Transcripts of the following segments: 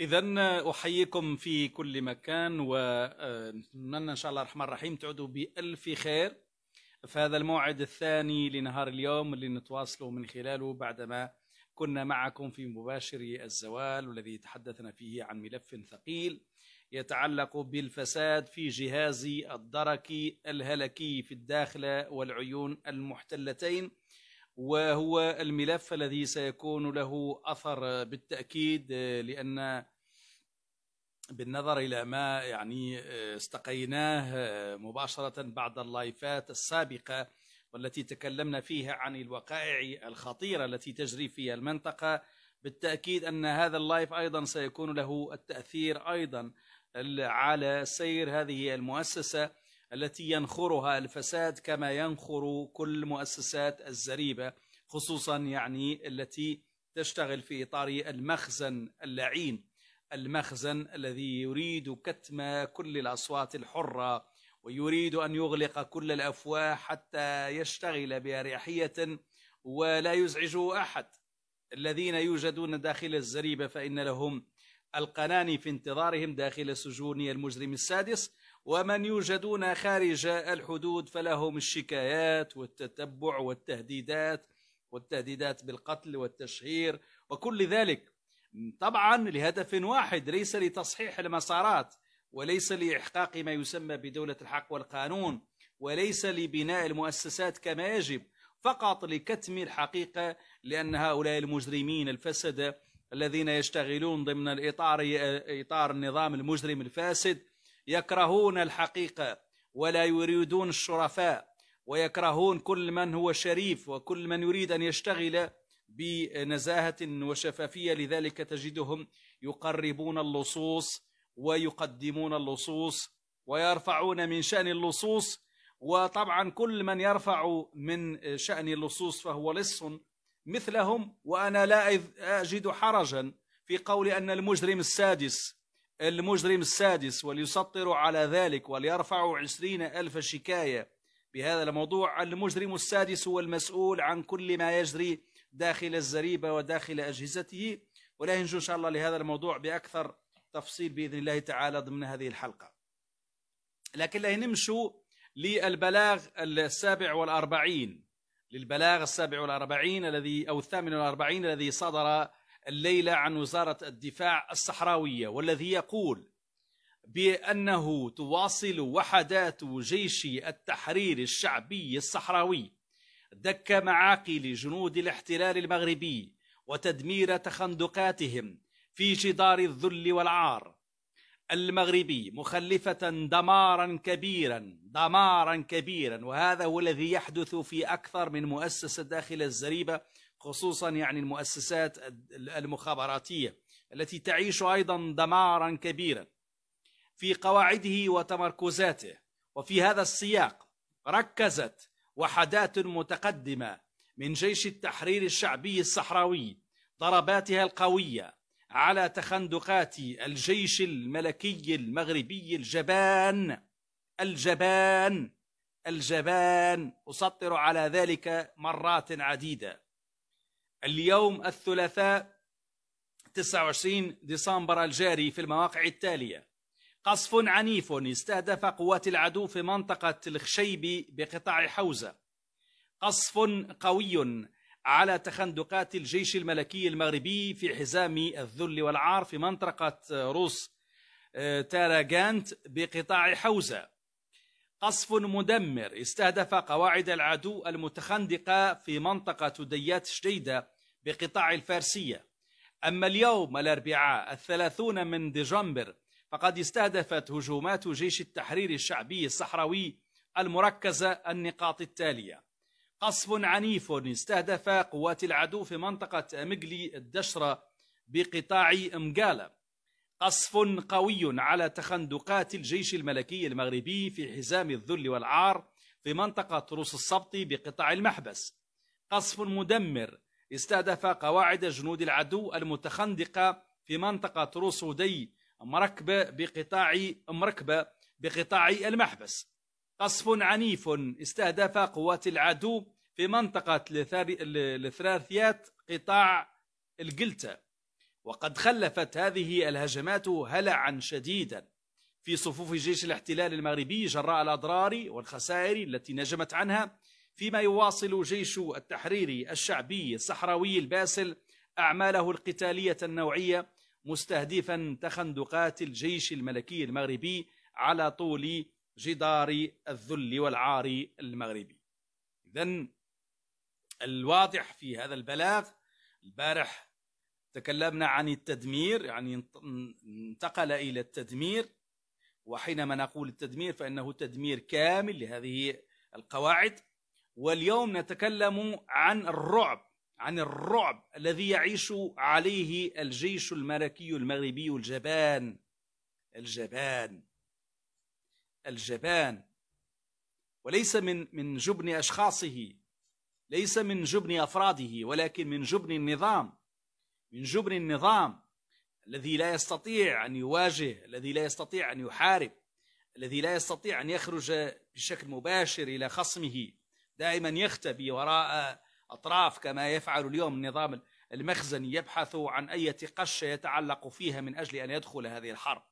اذا احييكم في كل مكان ونتمنى آه، ان شاء الله الرحمن الرحيم تعودوا بالف خير في هذا الموعد الثاني لنهار اليوم اللي نتواصلوا من خلاله بعدما كنا معكم في مباشر الزوال والذي تحدثنا فيه عن ملف ثقيل يتعلق بالفساد في جهاز الدركي الهلكي في الداخل والعيون المحتلتين وهو الملف الذي سيكون له أثر بالتأكيد آه، لأن بالنظر إلى ما يعني آه، استقيناه آه، مباشرة بعد اللايفات السابقة والتي تكلمنا فيها عن الوقائع الخطيرة التي تجري في المنطقة بالتأكيد أن هذا اللايف أيضا سيكون له التأثير أيضا على سير هذه المؤسسة التي ينخرها الفساد كما ينخر كل مؤسسات الزريبة خصوصا يعني التي تشتغل في إطار المخزن اللعين المخزن الذي يريد كتم كل الاصوات الحره ويريد ان يغلق كل الافواه حتى يشتغل باريحيه ولا يزعجه احد الذين يوجدون داخل الزريبه فان لهم القناني في انتظارهم داخل سجون المجرم السادس ومن يوجدون خارج الحدود فلهم الشكايات والتتبع والتهديدات والتهديدات بالقتل والتشهير وكل ذلك طبعا لهدف واحد ليس لتصحيح المسارات وليس لإحقاق ما يسمى بدولة الحق والقانون وليس لبناء المؤسسات كما يجب فقط لكتم الحقيقة لأن هؤلاء المجرمين الفسدة الذين يشتغلون ضمن الإطار إطار النظام المجرم الفاسد يكرهون الحقيقة ولا يريدون الشرفاء ويكرهون كل من هو شريف وكل من يريد أن يشتغل بنزاهه وشفافيه لذلك تجدهم يقربون اللصوص ويقدمون اللصوص ويرفعون من شان اللصوص وطبعا كل من يرفع من شان اللصوص فهو لص مثلهم وانا لا اجد حرجا في قول ان المجرم السادس المجرم السادس وليسطر على ذلك وليرفع عشرين ألف شكاية بهذا الموضوع المجرم السادس هو المسؤول عن كل ما يجري داخل الزريبة وداخل أجهزته ولا ينجو إن شاء الله لهذا الموضوع بأكثر تفصيل بإذن الله تعالى ضمن هذه الحلقة لكن لا نمشوا للبلاغ السابع والأربعين للبلاغ السابع والأربعين الذي أو الثامن والأربعين الذي صدر الليلة عن وزارة الدفاع الصحراوية والذي يقول بأنه تواصل وحدات جيش التحرير الشعبي الصحراوي دك معاقل جنود الاحتلال المغربي وتدمير تخندقاتهم في جدار الذل والعار المغربي مخلفة دمارا كبيرا دمارا كبيرا وهذا هو الذي يحدث في أكثر من مؤسسة داخل الزريبة خصوصا يعني المؤسسات المخابراتية التي تعيش أيضا دمارا كبيرا في قواعده وتمركزاته وفي هذا السياق ركزت وحدات متقدمة من جيش التحرير الشعبي الصحراوي ضرباتها القوية على تخندقات الجيش الملكي المغربي الجبان الجبان الجبان أسطر على ذلك مرات عديدة اليوم الثلاثاء 29 ديسمبر الجاري في المواقع التالية قصف عنيف استهدف قوات العدو في منطقة الخشيب بقطاع حوزة قصف قوي على تخندقات الجيش الملكي المغربي في حزام الذل والعار في منطقة روس آه، تاراغانت بقطاع حوزة قصف مدمر استهدف قواعد العدو المتخندقة في منطقة ديات شديدة بقطاع الفارسية أما اليوم الأربعاء الثلاثون من ديجمبر فقد استهدفت هجومات جيش التحرير الشعبي الصحراوي المركزة النقاط التالية قصف عنيف استهدف قوات العدو في منطقة مقلي الدشرة بقطاع مقالة قصف قوي على تخندقات الجيش الملكي المغربي في حزام الذل والعار في منطقة روس السبط بقطاع المحبس قصف مدمر استهدف قواعد جنود العدو المتخندقة في منطقة روس ودي مركبة بقطاع مركبة بقطاع المحبس قصف عنيف استهدف قوات العدو في منطقة الثلاثيات قطاع القلته وقد خلفت هذه الهجمات هلعا شديدا في صفوف جيش الاحتلال المغربي جراء الأضرار والخسائر التي نجمت عنها فيما يواصل جيش التحرير الشعبي الصحراوي الباسل أعماله القتالية النوعية مستهدفا تخندقات الجيش الملكي المغربي على طول جدار الذل والعار المغربي إذا الواضح في هذا البلاغ البارح تكلمنا عن التدمير يعني انتقل إلى التدمير وحينما نقول التدمير فإنه تدمير كامل لهذه القواعد واليوم نتكلم عن الرعب عن الرعب الذي يعيش عليه الجيش الملكي المغربي الجبان الجبان الجبان وليس من من جبن اشخاصه ليس من جبن افراده ولكن من جبن النظام من جبن النظام الذي لا يستطيع ان يواجه الذي لا يستطيع ان يحارب الذي لا يستطيع ان يخرج بشكل مباشر الى خصمه دائما يختبي وراء أطراف كما يفعل اليوم النظام المخزني يبحث عن أي قشة يتعلق فيها من أجل أن يدخل هذه الحرب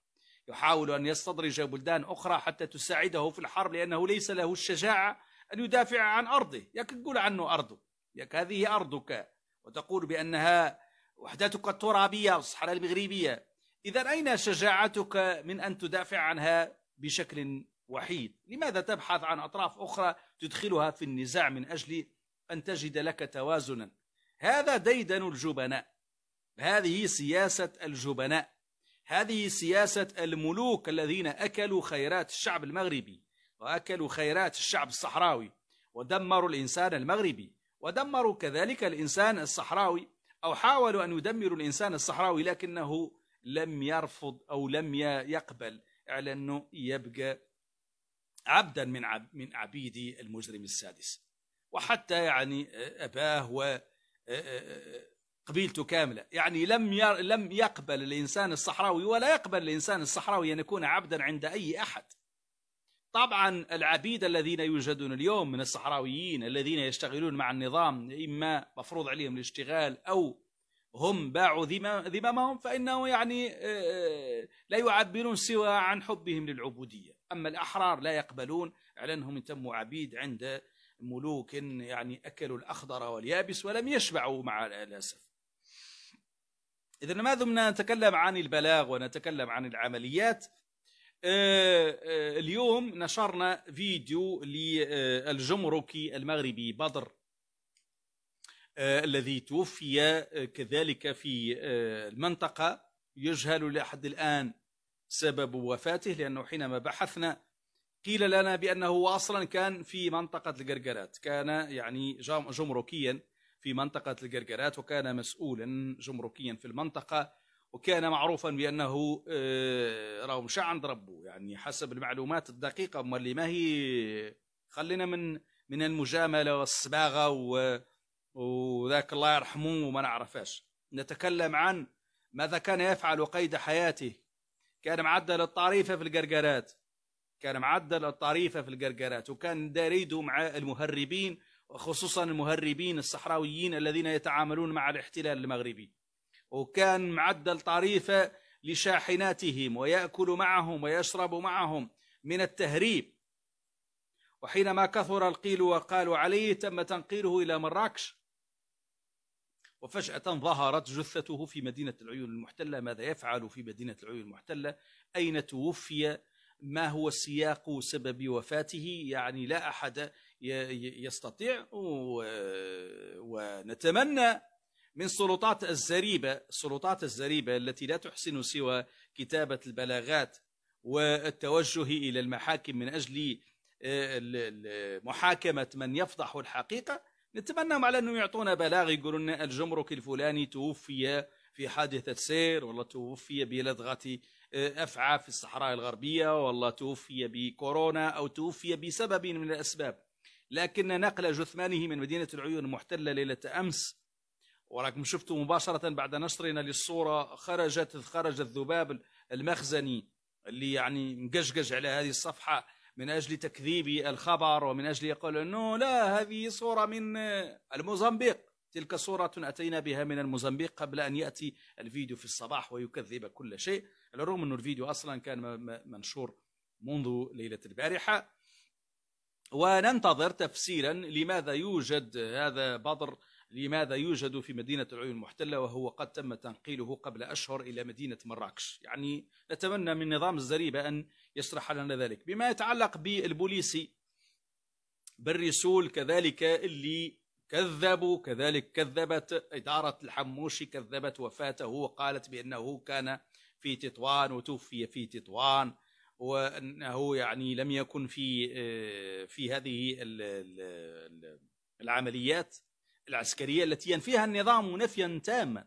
يحاول أن يستدرج بلدان أخرى حتى تساعده في الحرب لأنه ليس له الشجاعة أن يدافع عن أرضه تقول عنه أرضه يك هذه أرضك وتقول بأنها وحدتك الترابية والصحراء المغربية إذا أين شجاعتك من أن تدافع عنها بشكل وحيد لماذا تبحث عن أطراف أخرى تدخلها في النزاع من أجل أن تجد لك توازنا هذا ديدن الجبناء هذه سياسة الجبناء هذه سياسة الملوك الذين أكلوا خيرات الشعب المغربي وأكلوا خيرات الشعب الصحراوي ودمروا الإنسان المغربي ودمروا كذلك الإنسان الصحراوي أو حاولوا أن يدمروا الإنسان الصحراوي لكنه لم يرفض أو لم يقبل على أنه يبقى عبدا من عبيد المجرم السادس وحتى يعني آه، أباه وقبيلته آه، آه، كاملة يعني لم لم يقبل الإنسان الصحراوي ولا يقبل الإنسان الصحراوي أن يكون عبدا عند أي أحد طبعا العبيد الذين يوجدون اليوم من الصحراويين الذين يشتغلون مع النظام إما مفروض عليهم الاشتغال أو هم باعوا ذممهم فإنه يعني لا يعبرون سوى عن حبهم للعبودية أما الأحرار لا يقبلون على أنهم تموا عبيد عند ملوك يعني أكلوا الأخضر واليابس ولم يشبعوا مع الأسف إذا ما دمنا نتكلم عن البلاغ ونتكلم عن العمليات آه، آه، اليوم نشرنا فيديو للجمركي المغربي بدر آه، الذي توفي كذلك في المنطقة يجهل لحد الآن سبب وفاته لأنه حينما بحثنا قيل لنا بأنه هو أصلا كان في منطقة القرقرات كان يعني جمركيا في منطقة القرقرات وكان مسؤولا جمركيا في المنطقة وكان معروفا بأنه آه، راهو مشى عند ربه يعني حسب المعلومات الدقيقة ما اللي ما هي خلينا من من المجاملة والصباغة وذاك الله يرحمه وما نعرفاش نتكلم عن ماذا كان يفعل قيد حياته كان معدل الطريفة في القرقرات كان معدل الطريفة في القرقرات وكان داريده مع المهربين خصوصا المهربين الصحراويين الذين يتعاملون مع الاحتلال المغربي وكان معدل طريفة لشاحناتهم ويأكل معهم ويشرب معهم من التهريب وحينما كثر القيل وقالوا عليه تم تنقيله إلى مراكش وفجأة ظهرت جثته في مدينة العيون المحتلة ماذا يفعل في مدينة العيون المحتلة أين توفي ما هو سياق سبب وفاته يعني لا أحد يستطيع ونتمنى من سلطات الزريبة سلطات الزريبة التي لا تحسن سوى كتابة البلاغات والتوجه إلى المحاكم من أجل آه، محاكمة من يفضح الحقيقة نتمنى على أنه يعطونا بلاغ يقولون لنا الجمرك الفلاني توفي في حادثة سير ولا توفي بلدغة آه، أفعى في الصحراء الغربية والله توفي بكورونا أو توفي بسبب من الأسباب لكن نقل جثمانه من مدينة العيون المحتلة ليلة أمس وراكم شفتوا مباشرة بعد نشرنا للصورة خرجت خرج الذباب المخزني اللي يعني مقشقش على هذه الصفحة من أجل تكذيب الخبر ومن أجل يقول أنه لا هذه صورة من آه، الموزمبيق تلك صورة أتينا بها من الموزمبيق قبل أن يأتي الفيديو في الصباح ويكذب كل شيء على الرغم أن الفيديو أصلا كان منشور منذ ليلة البارحة وننتظر تفسيرا لماذا يوجد هذا بدر لماذا يوجد في مدينة العيون المحتلة وهو قد تم تنقيله قبل أشهر إلى مدينة مراكش يعني نتمنى من نظام الزريبة أن يشرح لنا ذلك بما يتعلق بالبوليسي بالرسول كذلك اللي كذبوا كذلك كذبت إدارة الحموشي كذبت وفاته وقالت بأنه كان في تطوان وتوفي في تطوان وأنه يعني لم يكن في آه، في هذه العمليات العسكرية التي ينفيها النظام نفيا تاما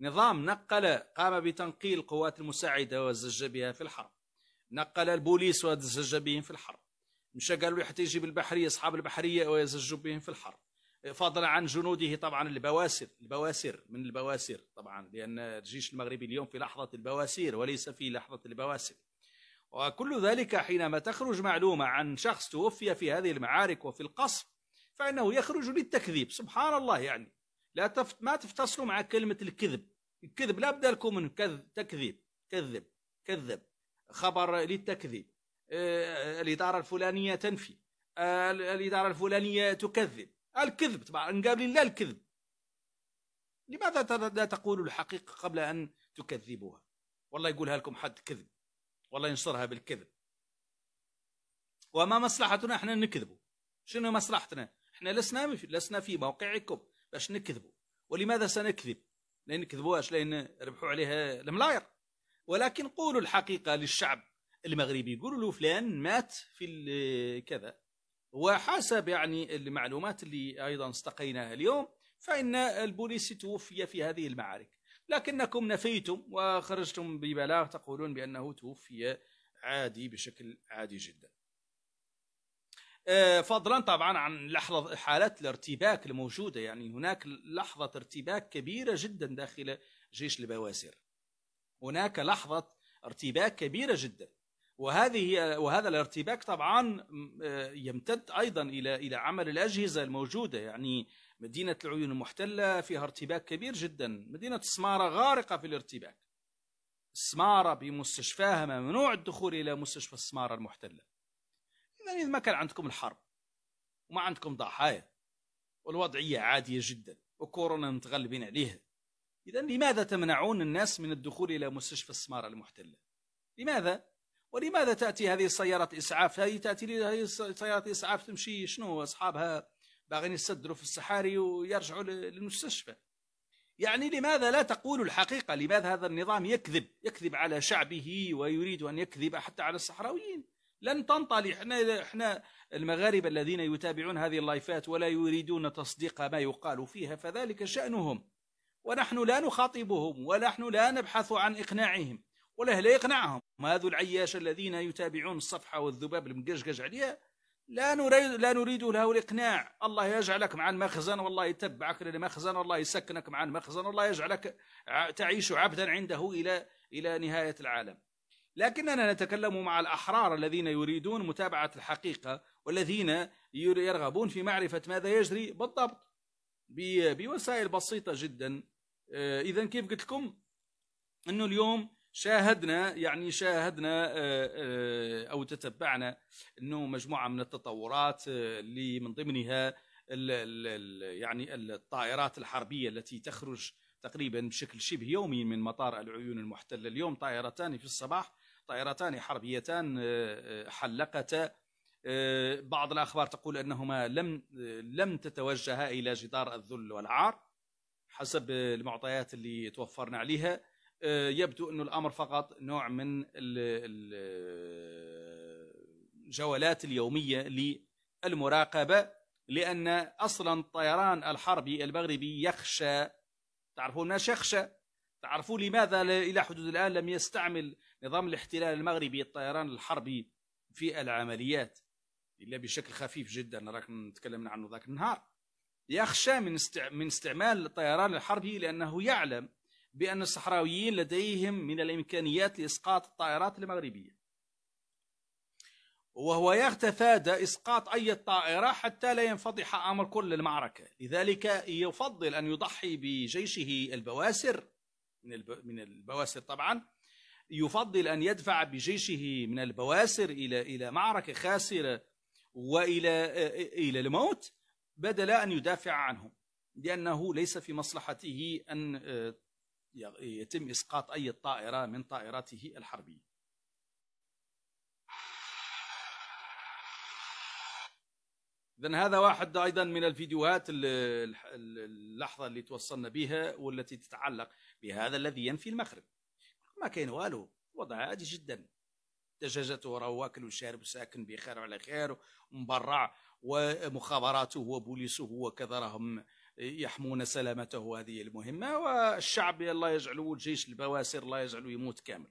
نظام نقل قام بتنقيل القوات المساعدة وزج بها في الحرب نقل البوليس وزج بهم في الحرب مشى قالوا حتى يجيب البحرية أصحاب البحرية ويزج بهم في الحرب فضلا عن جنوده طبعا البواسر البواسر من البواسر طبعا لأن الجيش المغربي اليوم في لحظة البواسير وليس في لحظة البواسر وكل ذلك حينما تخرج معلومة عن شخص توفي في هذه المعارك وفي القصف فإنه يخرج للتكذيب سبحان الله يعني لا تفت ما تفتصلوا مع كلمة الكذب الكذب لا بد لكم من كذب تكذيب كذب كذب خبر للتكذيب آه، الإدارة الفلانية تنفي آه، الإدارة الفلانية تكذب الكذب طبعا قابلين لا الكذب لماذا لا تقول الحقيقة قبل أن تكذبوها والله يقولها لكم حد كذب والله ينصرها بالكذب وما مصلحتنا احنا نكذبوا شنو مصلحتنا احنا لسنا لسنا في موقعكم باش نكذبوا ولماذا سنكذب لان كذبوهاش لان ربحوا عليها الملاير ولكن قولوا الحقيقة للشعب المغربي يقولوا له فلان مات في كذا وحسب يعني المعلومات اللي أيضا استقيناها اليوم فإن البوليس توفي في هذه المعارك لكنكم نفيتم وخرجتم ببلاغ تقولون بأنه توفي عادي بشكل عادي جدا آه، فضلا طبعا عن لحظة حالات الارتباك الموجودة يعني هناك لحظة ارتباك كبيرة جدا داخل جيش البواسر هناك لحظة ارتباك كبيرة جدا وهذه وهذا الارتباك طبعا آه، يمتد ايضا الى الى عمل الاجهزه الموجوده يعني مدينه العيون المحتله فيها ارتباك كبير جدا، مدينه السماره غارقه في الارتباك. السماره بمستشفاها ممنوع الدخول الى مستشفى السماره المحتله. اذا اذا ما كان عندكم الحرب وما عندكم ضحايا والوضعيه عاديه جدا وكورونا متغلبين عليها. اذا لماذا تمنعون الناس من الدخول الى مستشفى السماره المحتله؟ لماذا؟ ولماذا تأتي هذه السيارات إسعاف هذه تأتي لي هذه سيارة إسعاف تمشي شنو أصحابها باغين يسدروا في الصحاري ويرجعوا للمستشفى يعني لماذا لا تقول الحقيقة لماذا هذا النظام يكذب يكذب على شعبه ويريد أن يكذب حتى على الصحراويين لن تنطلي احنا احنا المغاربه الذين يتابعون هذه اللايفات ولا يريدون تصديق ما يقال فيها فذلك شانهم ونحن لا نخاطبهم ونحن لا نبحث عن اقناعهم لا يقنعهم هذو العياش الذين يتابعون الصفحة والذباب المقشقش عليها لا نريد لا نريد له الاقناع الله يجعلك مع المخزن والله يتبعك للمخزن والله يسكنك مع المخزن والله يجعلك تعيش عبدا عنده الى الى نهايه العالم لكننا نتكلم مع الاحرار الذين يريدون متابعه الحقيقه والذين يرغبون في معرفه ماذا يجري بالضبط بوسائل بسيطه جدا آه، اذا كيف قلت لكم انه اليوم شاهدنا يعني شاهدنا آه، آه، او تتبعنا انه مجموعه من التطورات آه، اللي من ضمنها الـ الـ يعني الطائرات الحربيه التي تخرج تقريبا بشكل شبه يومي من مطار العيون المحتله اليوم طائرتان في الصباح طائرتان حربيتان حلقتا بعض الاخبار تقول انهما لم لم تتوجها الى جدار الذل والعار حسب المعطيات اللي توفرنا عليها آه، يبدو انه الامر فقط نوع من الجولات اليوميه للمراقبه لان اصلا الطيران الحربي المغربي يخشى تعرفون ما يخشى تعرفون لماذا الى حدود الان لم يستعمل نظام الاحتلال المغربي الطيران الحربي في العمليات الا بشكل خفيف جدا راك نتكلم عنه ذاك النهار يخشى من من استعمال الطيران الحربي لانه يعلم بأن الصحراويين لديهم من الإمكانيات لإسقاط الطائرات المغربية وهو يتفادى إسقاط أي طائرة حتى لا ينفضح أمر كل المعركة لذلك يفضل أن يضحي بجيشه البواسر من البواسر طبعا يفضل أن يدفع بجيشه من البواسر إلى إلى معركة خاسرة وإلى إلى الموت بدل أن يدافع عنهم لأنه ليس في مصلحته أن يتم إسقاط أي طائرة من طائراته الحربية إذا هذا واحد أيضا من الفيديوهات اللحظة اللي توصلنا بها والتي تتعلق بهذا الذي ينفي المغرب ما كاين والو وضع عادي جدا دجاجته راه واكل وشارب وساكن بخير وعلى خير ومبرع ومخابراته وبوليسه وكذا راهم يحمون سلامته هذه المهمة والشعب الله يجعله جيش البواسر الله يجعله يموت كامل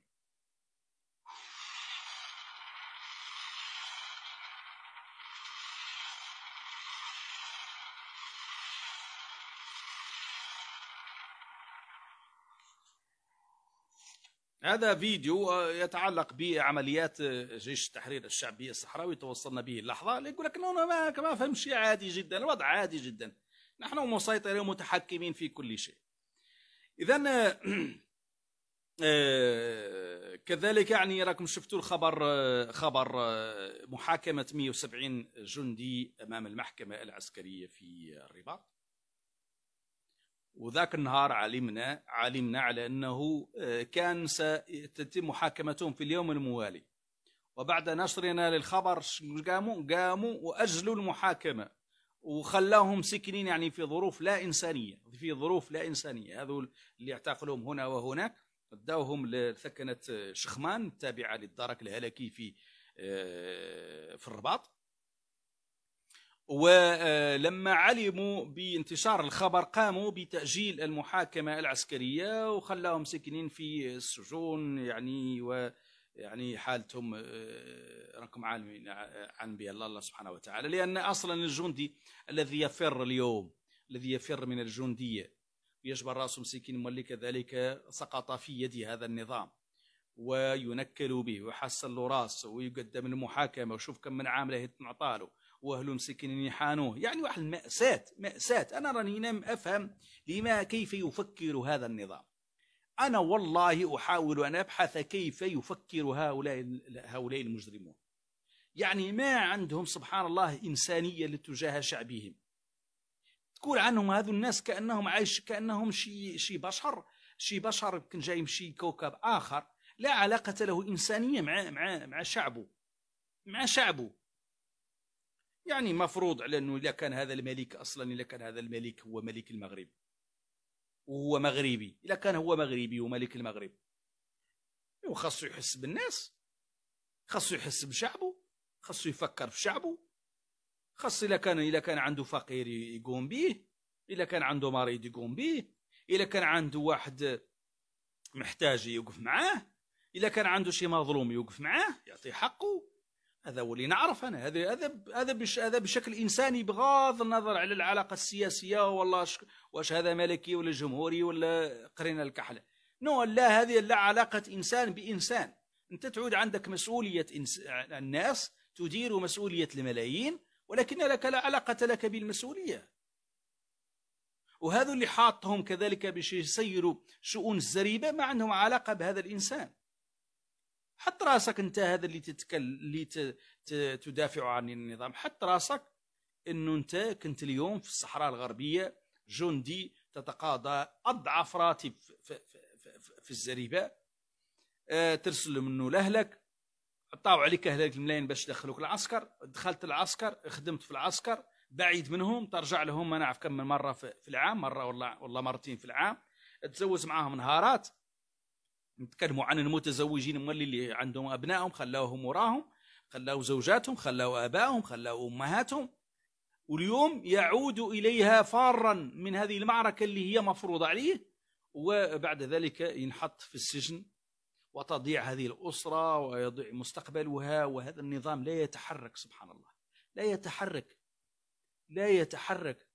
هذا فيديو آه، يتعلق بعمليات آه، جيش التحرير الشعبي الصحراوي توصلنا به اللحظه يقول لك ما فهمش عادي جدا الوضع عادي جدا نحن مسيطرين ومتحكمين في كل شيء اذا آه، كذلك يعني راكم شفتوا الخبر آه، خبر آه، محاكمه 170 جندي امام المحكمه العسكريه في الرباط وذاك النهار علمنا علمنا على انه كان ستتم محاكمتهم في اليوم الموالي وبعد نشرنا للخبر قاموا قاموا واجلوا المحاكمه وخلاهم سكنين يعني في ظروف لا إنسانية في ظروف لا إنسانية هذول اللي اعتقلوهم هنا وهناك داوهم لثكنة شخمان التابعة للدرك الهلكي في آه، في الرباط ولما علموا بانتشار الخبر قاموا بتأجيل المحاكمة العسكرية وخلاهم ساكنين في السجون يعني ويعني حالتهم آه، انكم عالمين عن بيد الله سبحانه وتعالى لأن أصلا الجندي الذي يفر اليوم الذي يفر من الجندية ويجبر رأسه مسكين كذلك سقط في يد هذا النظام وينكل به ويحصل له راسه ويقدم المحاكمه وشوف كم من عامله معطاله واهله مسكين يحانوه يعني واحد المأساة مأساة انا راني لم افهم لما كيف يفكر هذا النظام انا والله احاول ان ابحث كيف يفكر هؤلاء هؤلاء المجرمون يعني ما عندهم سبحان الله إنسانية لتجاه شعبهم تقول عنهم هذو الناس كأنهم عايش كأنهم شي, شي بشر شي بشر يمكن جاي شي كوكب آخر لا علاقة له إنسانية مع, مع, مع شعبه مع شعبه يعني مفروض على أنه إذا كان هذا الملك أصلا إذا كان هذا الملك هو ملك المغرب وهو مغربي إذا كان هو مغربي وملك المغرب وخاصو يحس بالناس خاصو يحس بشعبه خاصو يفكر في شعبه خاص إذا كان إذا كان عنده فقير يقوم به إذا كان عنده مريض يقوم به إذا كان عنده واحد محتاج يوقف معاه إذا كان عنده شي مظلوم يوقف معاه يعطيه حقه هذا هو اللي نعرف أنا هذا هذا هذا بش هذا بشكل إنساني بغض النظر على العلاقة السياسية والله واش هذا ملكي ولا جمهوري ولا قرينا الكحلة نو لا هذه لا علاقة إنسان بإنسان أنت تعود عندك مسؤولية الناس تدير مسؤولية الملايين ولكن لك لا علاقة لك بالمسؤولية وهذا اللي حاطهم كذلك باش يسيروا شؤون الزريبة ما عندهم علاقة بهذا الإنسان حط راسك أنت هذا اللي تتكل اللي تدافع عن النظام حط راسك أنه أنت كنت اليوم في الصحراء الغربية جندي تتقاضى أضعف راتب في, في, في, في الزريبة آه، ترسل منه لأهلك طاو عليك اهل الملايين باش دخلوك العسكر دخلت العسكر خدمت في العسكر بعيد منهم ترجع لهم ما نعرف كم من مره في العام مره ولا ولا مرتين في العام تزوج معاهم نهارات نتكلموا عن المتزوجين اللي, اللي عندهم ابنائهم خلاوهم وراهم خلاو زوجاتهم خلاو ابائهم خلاو امهاتهم واليوم يعود اليها فارا من هذه المعركه اللي هي مفروضه عليه وبعد ذلك ينحط في السجن وتضيع هذه الأسرة ويضيع مستقبلها وهذا النظام لا يتحرك سبحان الله لا يتحرك لا يتحرك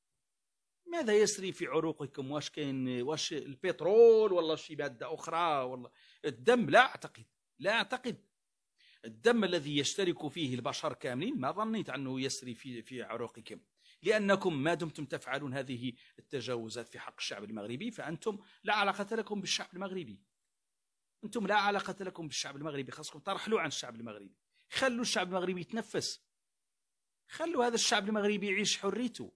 ماذا يسري في عروقكم واش كاين واش البترول ولا شي ماده اخرى ولا الدم لا اعتقد لا اعتقد الدم الذي يشترك فيه البشر كاملين ما ظنيت انه يسري في في عروقكم لانكم ما دمتم تفعلون هذه التجاوزات في حق الشعب المغربي فانتم لا علاقه لكم بالشعب المغربي أنتم لا علاقة لكم بالشعب المغربي خاصكم ترحلوا عن الشعب المغربي خلوا الشعب المغربي يتنفس خلوا هذا الشعب المغربي يعيش حريته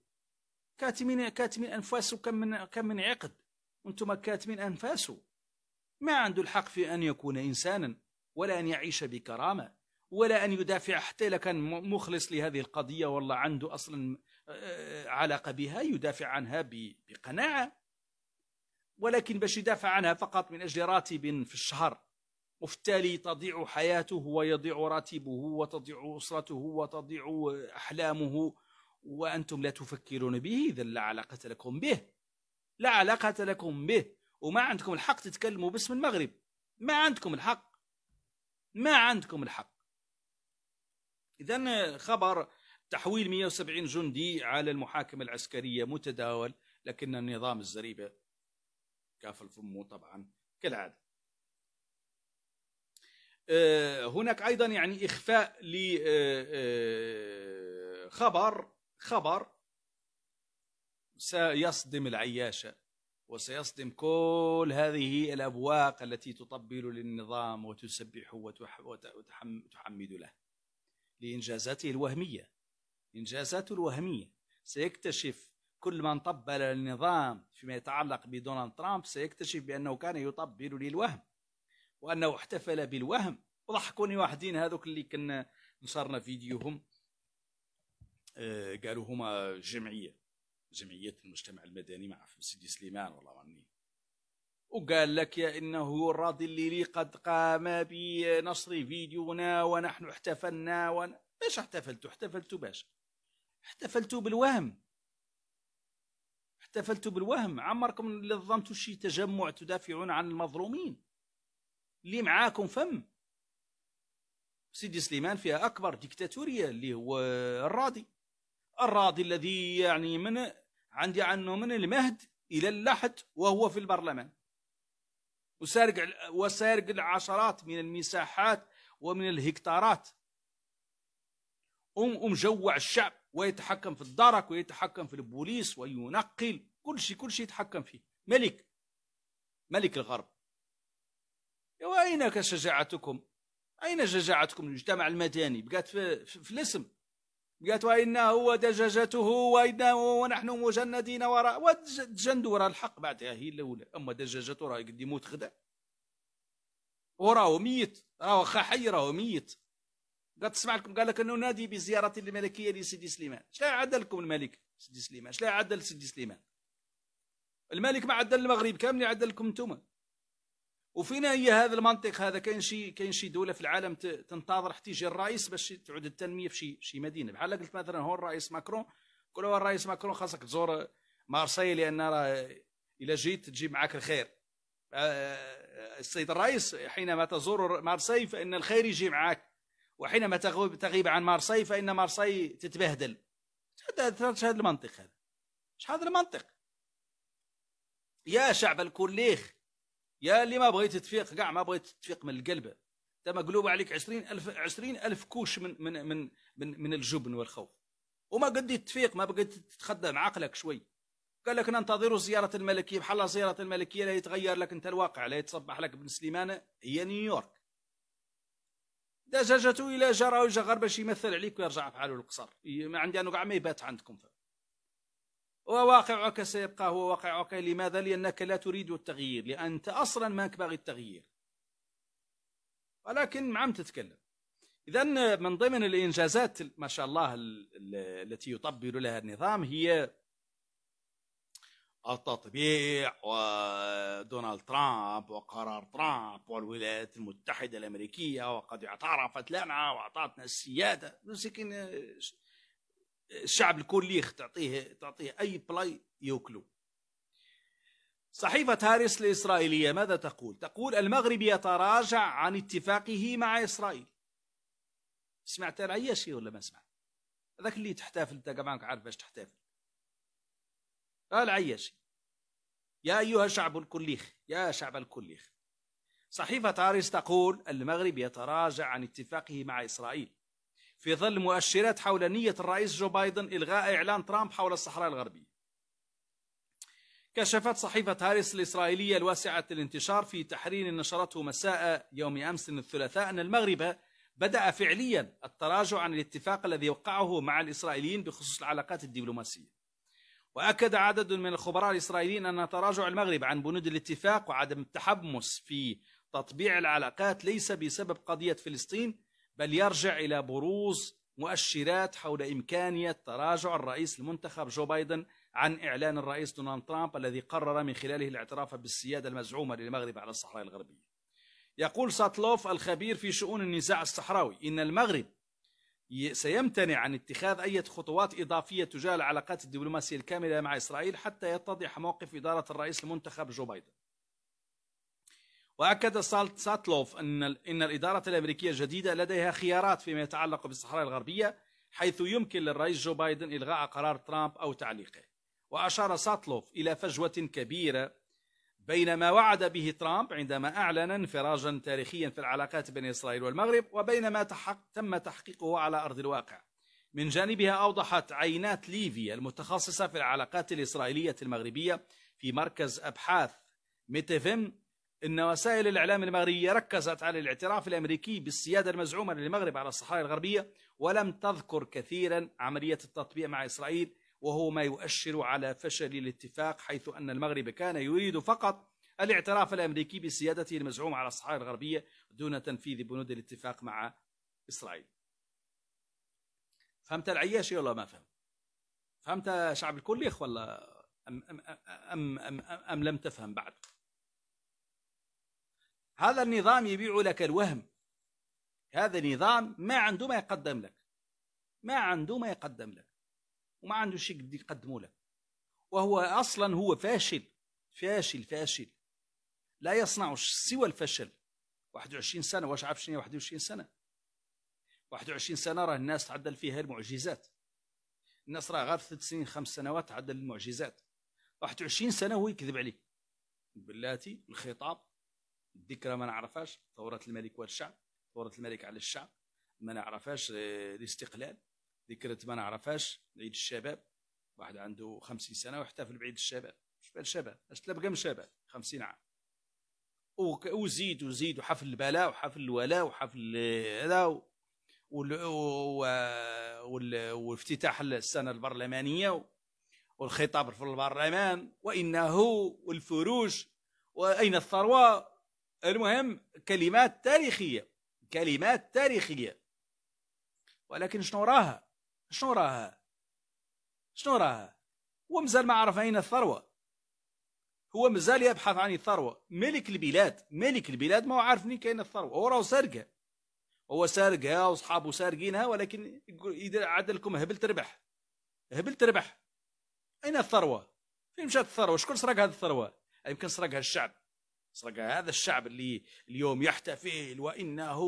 كاتمين كاتمين أنفاسه كم من كم من عقد وأنتم كاتمين أنفاسه ما عنده الحق في أن يكون إنسانا ولا أن يعيش بكرامة ولا أن يدافع حتى لو كان مخلص لهذه القضية والله عنده أصلا آه، علاقة بها يدافع عنها بقناعة ولكن باش يدافع عنها فقط من أجل راتب في الشهر وبالتالي تضيع حياته ويضيع راتبه وتضيع أسرته وتضيع أحلامه وأنتم لا تفكرون به إذا لا علاقة لكم به لا علاقة لكم به وما عندكم الحق تتكلموا باسم المغرب ما عندكم الحق ما عندكم الحق إذا خبر تحويل 170 جندي على المحاكمة العسكرية متداول لكن النظام الزريبة كافل فمه طبعا كالعادة آه، هناك أيضا يعني إخفاء لخبر آه، آه، خبر سيصدم العياشة وسيصدم كل هذه الأبواق التي تطبل للنظام وتسبح وتحمد له لإنجازاته الوهمية إنجازاته الوهمية سيكتشف كل من طبل النظام فيما يتعلق بدونالد ترامب سيكتشف بأنه كان يطبل للوهم وأنه احتفل بالوهم وضحكوني واحدين هذوك اللي كنا نشرنا فيديوهم آه، قالوا هما جمعية جمعية المجتمع المدني مع سيدي سليمان والله راني وقال لك يا انه الراضي اللي قد قام بنشر فيديونا ونحن احتفلنا ون... باش احتفلتوا احتفلتوا باش احتفلتوا بالوهم احتفلت بالوهم عمركم نظمتوا شي تجمع تدافعون عن المظلومين اللي معاكم فم سيدي سليمان فيها اكبر ديكتاتوريه اللي هو الراضي الراضي الذي يعني من عندي عنه من المهد الى اللحد وهو في البرلمان وسارق وسارق العشرات من المساحات ومن الهكتارات ومجوع الشعب ويتحكم في الدرك ويتحكم في البوليس وينقل كل شيء كل شيء يتحكم فيه ملك ملك الغرب وأين شجاعتكم أين شجاعتكم المجتمع المدني بقات في, في, في الاسم وإنا هو دجاجته وإنا ونحن مجندين وراء وتجندوا وراء الحق بعدها هي الأولى أما دجاجته راه قد يموت غدا وراه ميت راه حي راه ميت قد تسمع لكم قال لك انه نادي بزياره الملكيه لسيدي سليمان شلا عدل لكم الملك سيدي سليمان شلا عدل لسيدي سليمان الملك ما عدل المغرب كامل عدى لكم انتم وفينا هي هذا المنطق هذا كاين شي كاين شي دوله في العالم تنتظر حتى يجي الرئيس باش تعود التنميه في شي شي مدينه بحال قلت مثلا هو الرئيس ماكرون كل هو الرئيس ماكرون خاصك تزور مارسي لان راه الا جيت تجيب معك الخير آه، السيد الرئيس حينما تزور مارسي فان الخير يجي معك وحينما تغيب, تغيب عن مارسي فإن مارسي تتبهدل هذا المنطق هذا مش هذا المنطق يا شعب الكليخ يا اللي ما بغيت تفيق كاع ما بغيت تفيق من القلب انت مقلوب عليك عشرين ألف, عشرين ألف كوش من, من, من, من, من الجبن والخوف وما قديت تفيق ما بغيت تتخدم عقلك شوي قال لك ننتظر زيارة الملكية بحال زيارة الملكية لا يتغير لك انت الواقع لا يتصبح لك بن سليمان هي نيويورك دجاجته الى جرى وجا غير باش يمثل عليك ويرجع بحاله القصر ما عندي انا كاع ما يبات عندكم وواقعك سيبقى هو واقعك لماذا لانك لا تريد التغيير لانت اصلا ماك باغي التغيير ولكن عم تتكلم اذا من ضمن الانجازات ما شاء الله التي يطبل لها النظام هي التطبيع ودونالد ترامب وقرار ترامب والولايات المتحدة الأمريكية وقد اعترفت لنا وأعطتنا السيادة لكن الشعب الكوريخ تعطيه تعطيه أي بلاي يوكلو صحيفة هاريس الإسرائيلية ماذا تقول؟ تقول المغرب يتراجع عن اتفاقه مع إسرائيل سمعت أي شيء ولا ما سمعت؟ هذاك اللي تحتفل أنت كمان عارف باش تحتفل قال عيش يا أيها شعب الكليخ يا شعب الكليخ صحيفة آريس تقول المغرب يتراجع عن اتفاقه مع إسرائيل في ظل مؤشرات حول نية الرئيس جو بايدن إلغاء إعلان ترامب حول الصحراء الغربية كشفت صحيفة هاريس الإسرائيلية الواسعة الانتشار في تحرير نشرته مساء يوم أمس الثلاثاء أن المغرب بدأ فعليا التراجع عن الاتفاق الذي وقعه مع الإسرائيليين بخصوص العلاقات الدبلوماسية وأكد عدد من الخبراء الإسرائيليين أن تراجع المغرب عن بنود الاتفاق وعدم التحمس في تطبيع العلاقات ليس بسبب قضية فلسطين بل يرجع إلى بروز مؤشرات حول إمكانية تراجع الرئيس المنتخب جو بايدن عن إعلان الرئيس دونالد ترامب الذي قرر من خلاله الاعتراف بالسيادة المزعومة للمغرب على الصحراء الغربية يقول ساتلوف الخبير في شؤون النزاع الصحراوي إن المغرب سيمتنع عن اتخاذ أي خطوات إضافية تجاه العلاقات الدبلوماسية الكاملة مع إسرائيل حتى يتضح موقف إدارة الرئيس المنتخب جو بايدن وأكد ساتلوف أن أن الإدارة الأمريكية الجديدة لديها خيارات فيما يتعلق بالصحراء الغربية حيث يمكن للرئيس جو بايدن إلغاء قرار ترامب أو تعليقه وأشار ساتلوف إلى فجوة كبيرة بين ما وعد به ترامب عندما أعلن انفراجا تاريخيا في العلاقات بين إسرائيل والمغرب وبين ما تحق تم تحقيقه على أرض الواقع من جانبها أوضحت عينات ليفي المتخصصة في العلاقات الإسرائيلية المغربية في مركز أبحاث ميتيفيم أن وسائل الإعلام المغربية ركزت على الاعتراف الأمريكي بالسيادة المزعومة للمغرب على الصحراء الغربية ولم تذكر كثيرا عملية التطبيع مع إسرائيل وهو ما يؤشر على فشل الاتفاق حيث أن المغرب كان يريد فقط الاعتراف الأمريكي بسيادته المزعومة على الصحراء الغربية دون تنفيذ بنود الاتفاق مع إسرائيل فهمت العياشي ولا ما فهمت فهمت شعب الكليخ ولا أم, أم, أم, أم, أم لم تفهم بعد هذا النظام يبيع لك الوهم هذا النظام ما عنده ما يقدم لك ما عنده ما يقدم لك وما عنده شيء يقدمه لك وهو اصلا هو فاشل فاشل فاشل لا يصنع سوى الفشل 21 سنه واش عارف شنو 21 سنه 21 سنه راه الناس تعدل فيها المعجزات الناس راه غير ثلاث سنين خمس سنوات تعدل المعجزات 21 سنه هو يكذب عليك بلاتي الخطاب الذكرى ما نعرفهاش ثوره الملك والشعب ثوره الملك على الشعب ما نعرفهاش آه، الاستقلال ذكرت ما نعرفهاش عيد الشباب واحد عنده خمسين سنة واحتفل بعيد الشباب شباب الشباب اش تلبقى من شباب خمسين عام وزيد وزيد وحفل البلاء وحفل الولاء وحفل هذا و... وافتتاح السنة البرلمانية والخطاب في البرلمان وإنه والفروج وأين الثروة المهم كلمات تاريخية كلمات تاريخية ولكن شنو راها شنو راه شنو راه هو مازال ما عرف أين الثروة هو مازال يبحث عن الثروة ملك البلاد ملك البلاد ما هو عارف منين كاين الثروة هو راهو سارقها هو سارقها وصحابه سارقينها ولكن يقول عاد لكم هبل تربح هبل تربح أين الثروة فين مشات الثروة شكون سرق هذه الثروة يمكن سرقها الشعب هذا الشعب اللي اليوم يحتفل وإنه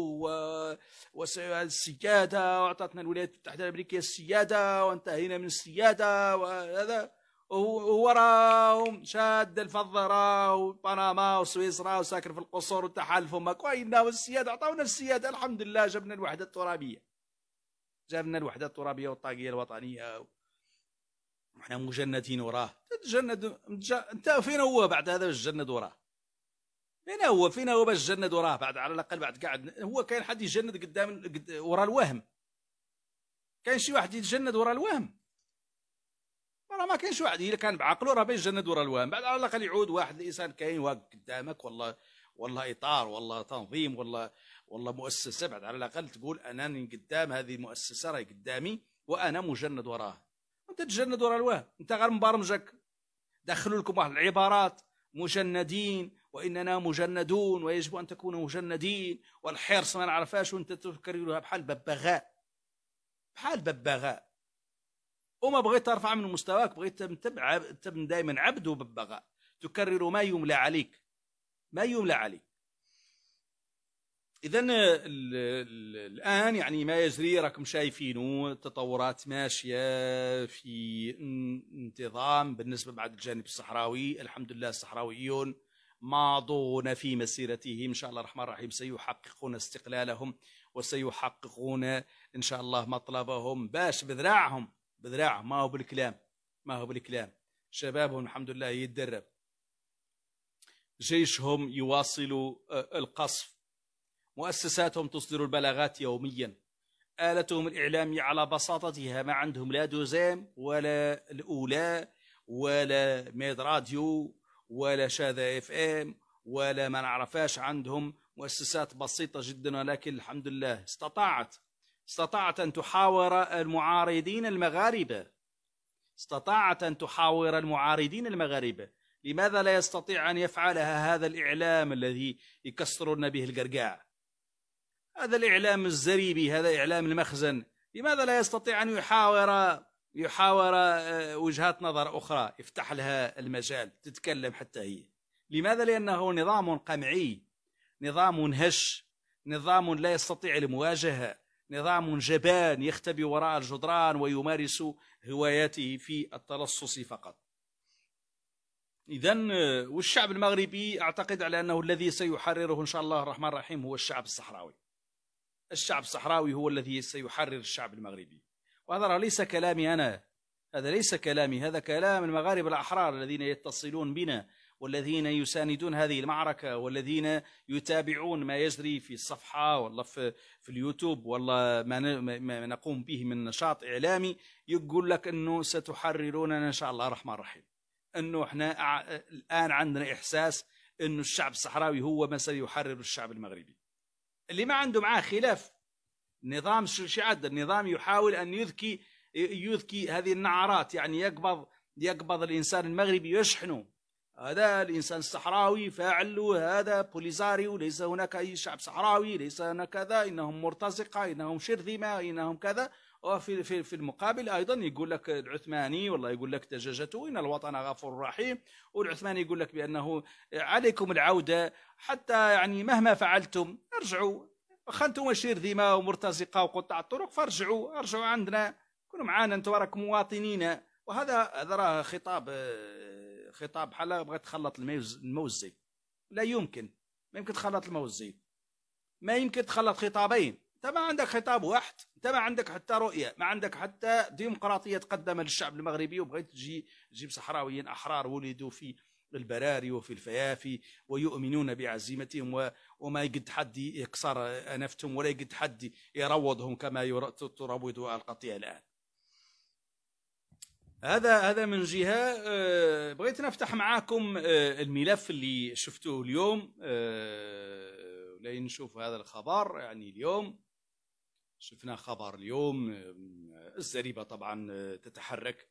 السيادة وأعطتنا الولايات المتحدة الأمريكية السيادة وانتهينا من السيادة وهذا وراهم شاد الفضة راهو بنما وسويسرا وساكن في القصور وتحالف فمك وإنا والسيادة أعطونا السيادة الحمد لله جبنا الوحدة الترابية جبنا الوحدة الترابية والطاقية الوطنية وإحنا مجندين وراه تجند انت فين هو بعد هذا الجند وراه فين هو فين هو باش جند وراه بعد على الاقل بعد قاعد هو كاين حد يجند قدام ورا الوهم كاين شي واحد يتجند ورا الوهم راه ما كاينش واحد الا كان بعقله راه يجند ورا الوهم بعد على الاقل يعود واحد الانسان كاين واقف قدامك والله والله اطار والله تنظيم والله والله مؤسسه بعد على الاقل تقول انني قدام هذه المؤسسه راهي قدامي وانا مجند وراها انت تجند ورا الوهم انت غير مبرمجك دخلوا لكم واحد العبارات مجندين وإننا مجندون ويجب أن تكونوا مجندين والحرص ما نعرفهاش وأنت تكررها بحال ببغاء بحال ببغاء وما بغيت ترفع من مستواك بغيت تبع تبن دائما عبد وببغاء تكرر ما يملى عليك ما يملى عليك اذا الان يعني ما يجري راكم شايفينه التطورات ماشيه في انتظام بالنسبه بعد الجانب الصحراوي الحمد لله الصحراويون ماضون في مسيرته إن شاء الله الرحمن الرحيم سيحققون استقلالهم وسيحققون إن شاء الله مطلبهم باش بذراعهم بذراعهم ما هو بالكلام ما هو بالكلام شبابهم الحمد لله يتدرب جيشهم يواصل آه، القصف مؤسساتهم تصدر البلاغات يوميا آلتهم الإعلامية على بساطتها ما عندهم لا دوزام ولا الأولى ولا ميد راديو ولا شاذة اف ام ولا ما نعرفاش عندهم مؤسسات بسيطة جدا ولكن الحمد لله استطاعت استطاعت أن تحاور المعارضين المغاربة استطاعت أن تحاور المعارضين المغاربة لماذا لا يستطيع أن يفعلها هذا الإعلام الذي يكسرون به القرقاع هذا الإعلام الزريبي هذا إعلام المخزن لماذا لا يستطيع أن يحاور يحاور آه، وجهات نظر أخرى يفتح لها المجال تتكلم حتى هي لماذا؟ لأنه نظام قمعي نظام هش نظام لا يستطيع المواجهة نظام جبان يختبئ وراء الجدران ويمارس هواياته في التلصص فقط إذا آه، والشعب المغربي أعتقد على أنه الذي سيحرره إن شاء الله الرحمن الرحيم هو الشعب الصحراوي الشعب الصحراوي هو الذي سيحرر الشعب المغربي وهذا ليس كلامي أنا هذا ليس كلامي هذا كلام المغاربة الأحرار الذين يتصلون بنا والذين يساندون هذه المعركة والذين يتابعون ما يجري في الصفحة والله في, في اليوتيوب والله ما, ما نقوم به من نشاط إعلامي يقول لك أنه ستحرروننا إن شاء الله الرحمن الرحيم أنه إحنا الآن عندنا إحساس أنه الشعب الصحراوي هو ما سيحرر الشعب المغربي اللي ما عنده معاه خلاف نظام شعد النظام يحاول أن يذكي يذكي هذه النعرات يعني يقبض يقبض الإنسان المغربي ويشحنه هذا الإنسان الصحراوي فاعل هذا بوليزاري وليس هناك أي شعب صحراوي ليس هناك كذا إنهم مرتزقة إنهم شرذمة إنهم كذا وفي في في المقابل ايضا يقول لك العثماني والله يقول لك دجاجته ان الوطن غفور رحيم والعثماني يقول لك بانه عليكم العوده حتى يعني مهما فعلتم ارجعوا واخا انتم شير ديما ومرتزقه وقطاع الطرق فارجعوا ارجعوا عندنا كونوا معانا انتم راكم مواطنين وهذا هذا راه خطاب آه، خطاب بحال بغيت تخلط الموز الزيت لا يمكن ما يمكن تخلط الموز الزيت ما يمكن تخلط خطابين انت ما عندك خطاب واحد انت ما عندك حتى رؤيه ما عندك حتى ديمقراطيه تقدم للشعب المغربي وبغيت تجي تجيب صحراويين احرار ولدوا في البراري وفي الفيافي ويؤمنون بعزيمتهم وما يقد حد يكسر أنفتهم ولا يقد حد يروضهم كما تروض القطيع الآن هذا هذا من جهه آه، بغيت نفتح معاكم آه، الملف اللي شفتوه اليوم آه، لين نشوف هذا الخبر يعني اليوم شفنا خبر اليوم الزريبه طبعا تتحرك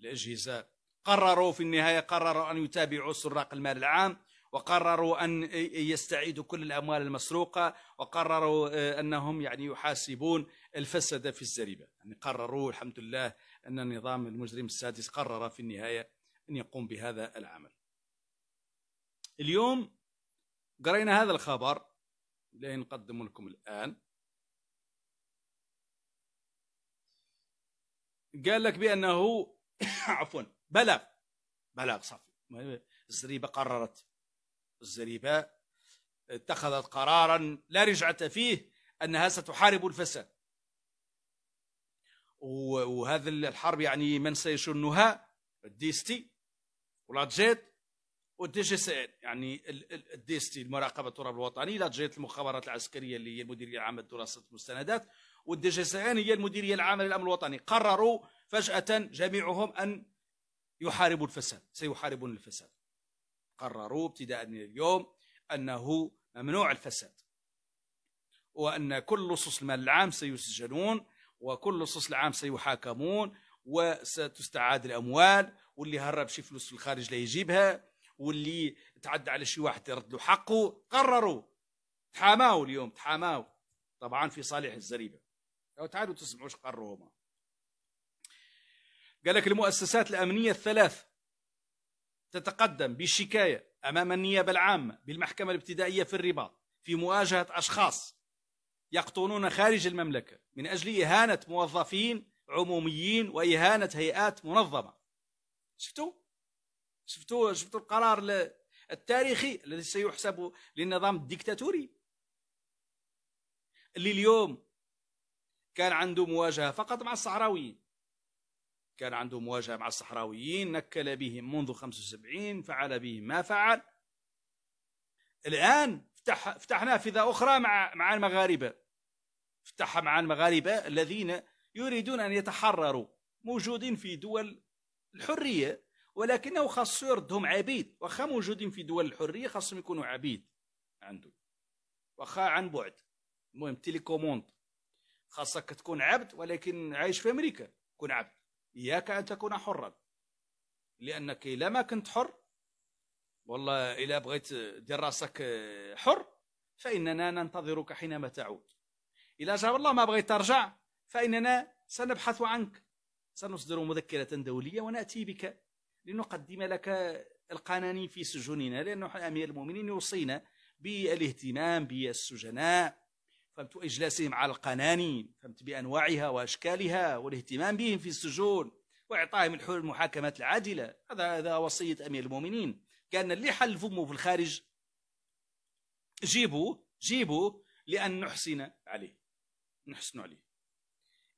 الاجهزه قرروا في النهاية قرروا أن يتابعوا سراق المال العام وقرروا أن يستعيدوا كل الأموال المسروقة وقرروا آه، أنهم يعني يحاسبون الفسد في الزريبة يعني قرروا الحمد لله أن النظام المجرم السادس قرر في النهاية أن يقوم بهذا العمل اليوم قرينا هذا الخبر اللي نقدم لكم الآن قال لك بأنه عفوا بلغ بلغ صافي الزريبة قررت الزريبة اتخذت قرارا لا رجعة فيه أنها ستحارب الفساد وهذا الحرب يعني من سيشنها الديستي ولاجيت والدي جي سي ان يعني الديستي المراقبه التراب الوطني لاجيت المخابرات العسكريه اللي هي المديريه العامه لدراسه المستندات والدي جي سي ان هي المديريه العامه للامن الوطني قرروا فجاه جميعهم ان يحاربوا الفساد سيحاربون الفساد قرروا ابتداء من اليوم أنه ممنوع الفساد وأن كل لصوص المال العام سيسجنون وكل لصوص العام سيحاكمون وستستعاد الأموال واللي هرب شي فلوس في الخارج لا يجيبها واللي تعدى على شي واحد يرد له حقه قرروا تحاماوا اليوم تحاماوا طبعا في صالح الزريبة تعالوا تسمعوا ايش قرروا هما قال لك المؤسسات الأمنية الثلاث تتقدم بشكاية أمام النيابة العامة بالمحكمة الابتدائية في الرباط في مواجهة أشخاص يقطنون خارج المملكة من أجل إهانة موظفين عموميين وإهانة هيئات منظمة شفتوا؟ شفتوا شفتوا القرار التاريخي الذي سيحسب للنظام الديكتاتوري اللي اليوم كان عنده مواجهة فقط مع الصحراويين كان عنده مواجهة مع الصحراويين نكل بهم منذ 75 فعل بهم ما فعل الآن فتح فتح نافذة أخرى مع مع المغاربة فتحها مع المغاربة الذين يريدون أن يتحرروا موجودين في دول الحرية ولكنه خاص يردهم عبيد واخا موجودين في دول الحرية خاصهم يكونوا عبيد عنده واخا عن بعد المهم تيليكوموند خاصك تكون عبد ولكن عايش في أمريكا تكون عبد إياك أن تكون حرا لأنك إلا ما كنت حر والله إلا بغيت دير راسك حر فإننا ننتظرك حينما تعود إلا جاء الله ما بغيت ترجع فإننا سنبحث عنك سنصدر مذكرة دولية ونأتي بك لنقدم لك القنانين في سجوننا لأن أمير المؤمنين يوصينا بالاهتمام بالسجناء فهمت إجلاسهم على القنانين فهمت بأنواعها وأشكالها والاهتمام بهم في السجون وإعطائهم الحلول المحاكمات العادلة هذا هذا وصية أمير المؤمنين كان اللي حل فمه في الخارج جيبوا جيبوا لأن نحسن عليه نحسن عليه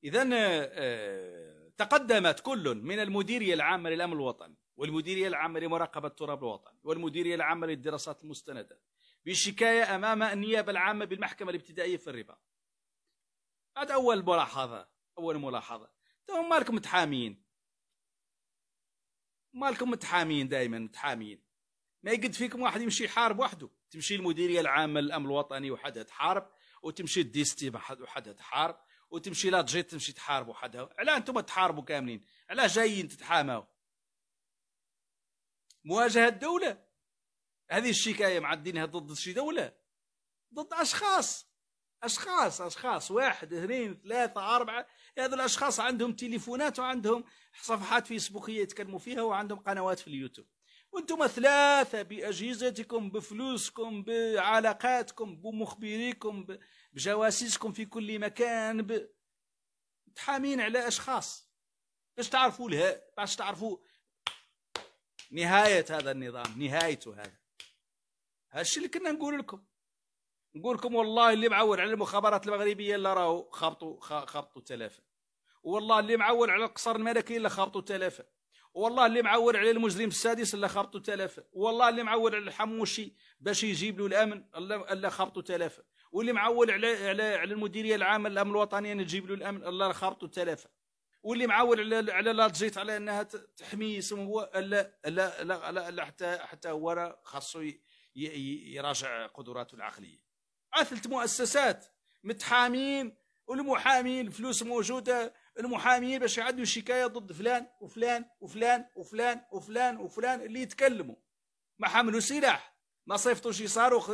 إذا آه، تقدمت كل من المديرية العامة للأمن الوطني والمديرية العامة لمراقبة تراب الوطن والمديرية العامة للدراسات المستندة بشكاية أمام النيابة العامة بالمحكمة الابتدائية في الربا هذا أول ملاحظة أول ملاحظة تم مالكم متحامين مالكم متحامين دائما متحامين ما يقد فيكم واحد يمشي يحارب وحده تمشي المديرية العامة للأمن الوطني وحدها تحارب وتمشي الديستي وحدها تحارب وتمشي لا تجي تمشي تحارب وحدها علاه انتم تحاربوا كاملين علاه جايين تتحاموا مواجهة الدولة هذه الشكايه معدينها ضد شي دوله ضد اشخاص اشخاص اشخاص واحد اثنين ثلاثه اربعه هذول الاشخاص عندهم تليفونات وعندهم صفحات فيسبوكيه يتكلموا فيها وعندهم قنوات في اليوتيوب وانتم ثلاثه باجهزتكم بفلوسكم بعلاقاتكم بمخبريكم بجواسيسكم في كل مكان ب... تحامين على اشخاص باش تعرفوا لها باش تعرفوا نهايه هذا النظام نهايته هذا هادشي اللي كنا نقول لكم نقول لكم والله اللي معول على المخابرات المغربيه الا راهو خابطوا خابطوا تلافه والله اللي معول على القصر الملكي الا خابطوا تلافه والله اللي معول على المجرم السادس الا خابطوا تلافه والله اللي معول على الحموشي باش يجيب له الامن الا خابطوا تلافه واللي معول على على على المديريه العامه للامن الوطني ان تجيب له الامن الله خابطوا تلافه واللي معول على على لاجيت على انها تحمي اسمه هو الا الا لا, لا, لا حتى حتى هو خاصو يراجع قدراته العقلية عثلت مؤسسات متحامين والمحامين الفلوس موجودة المحامين باش يعدوا شكاية ضد فلان وفلان وفلان وفلان وفلان وفلان اللي يتكلموا ما حملوا سلاح ما صيفطوش صاروخ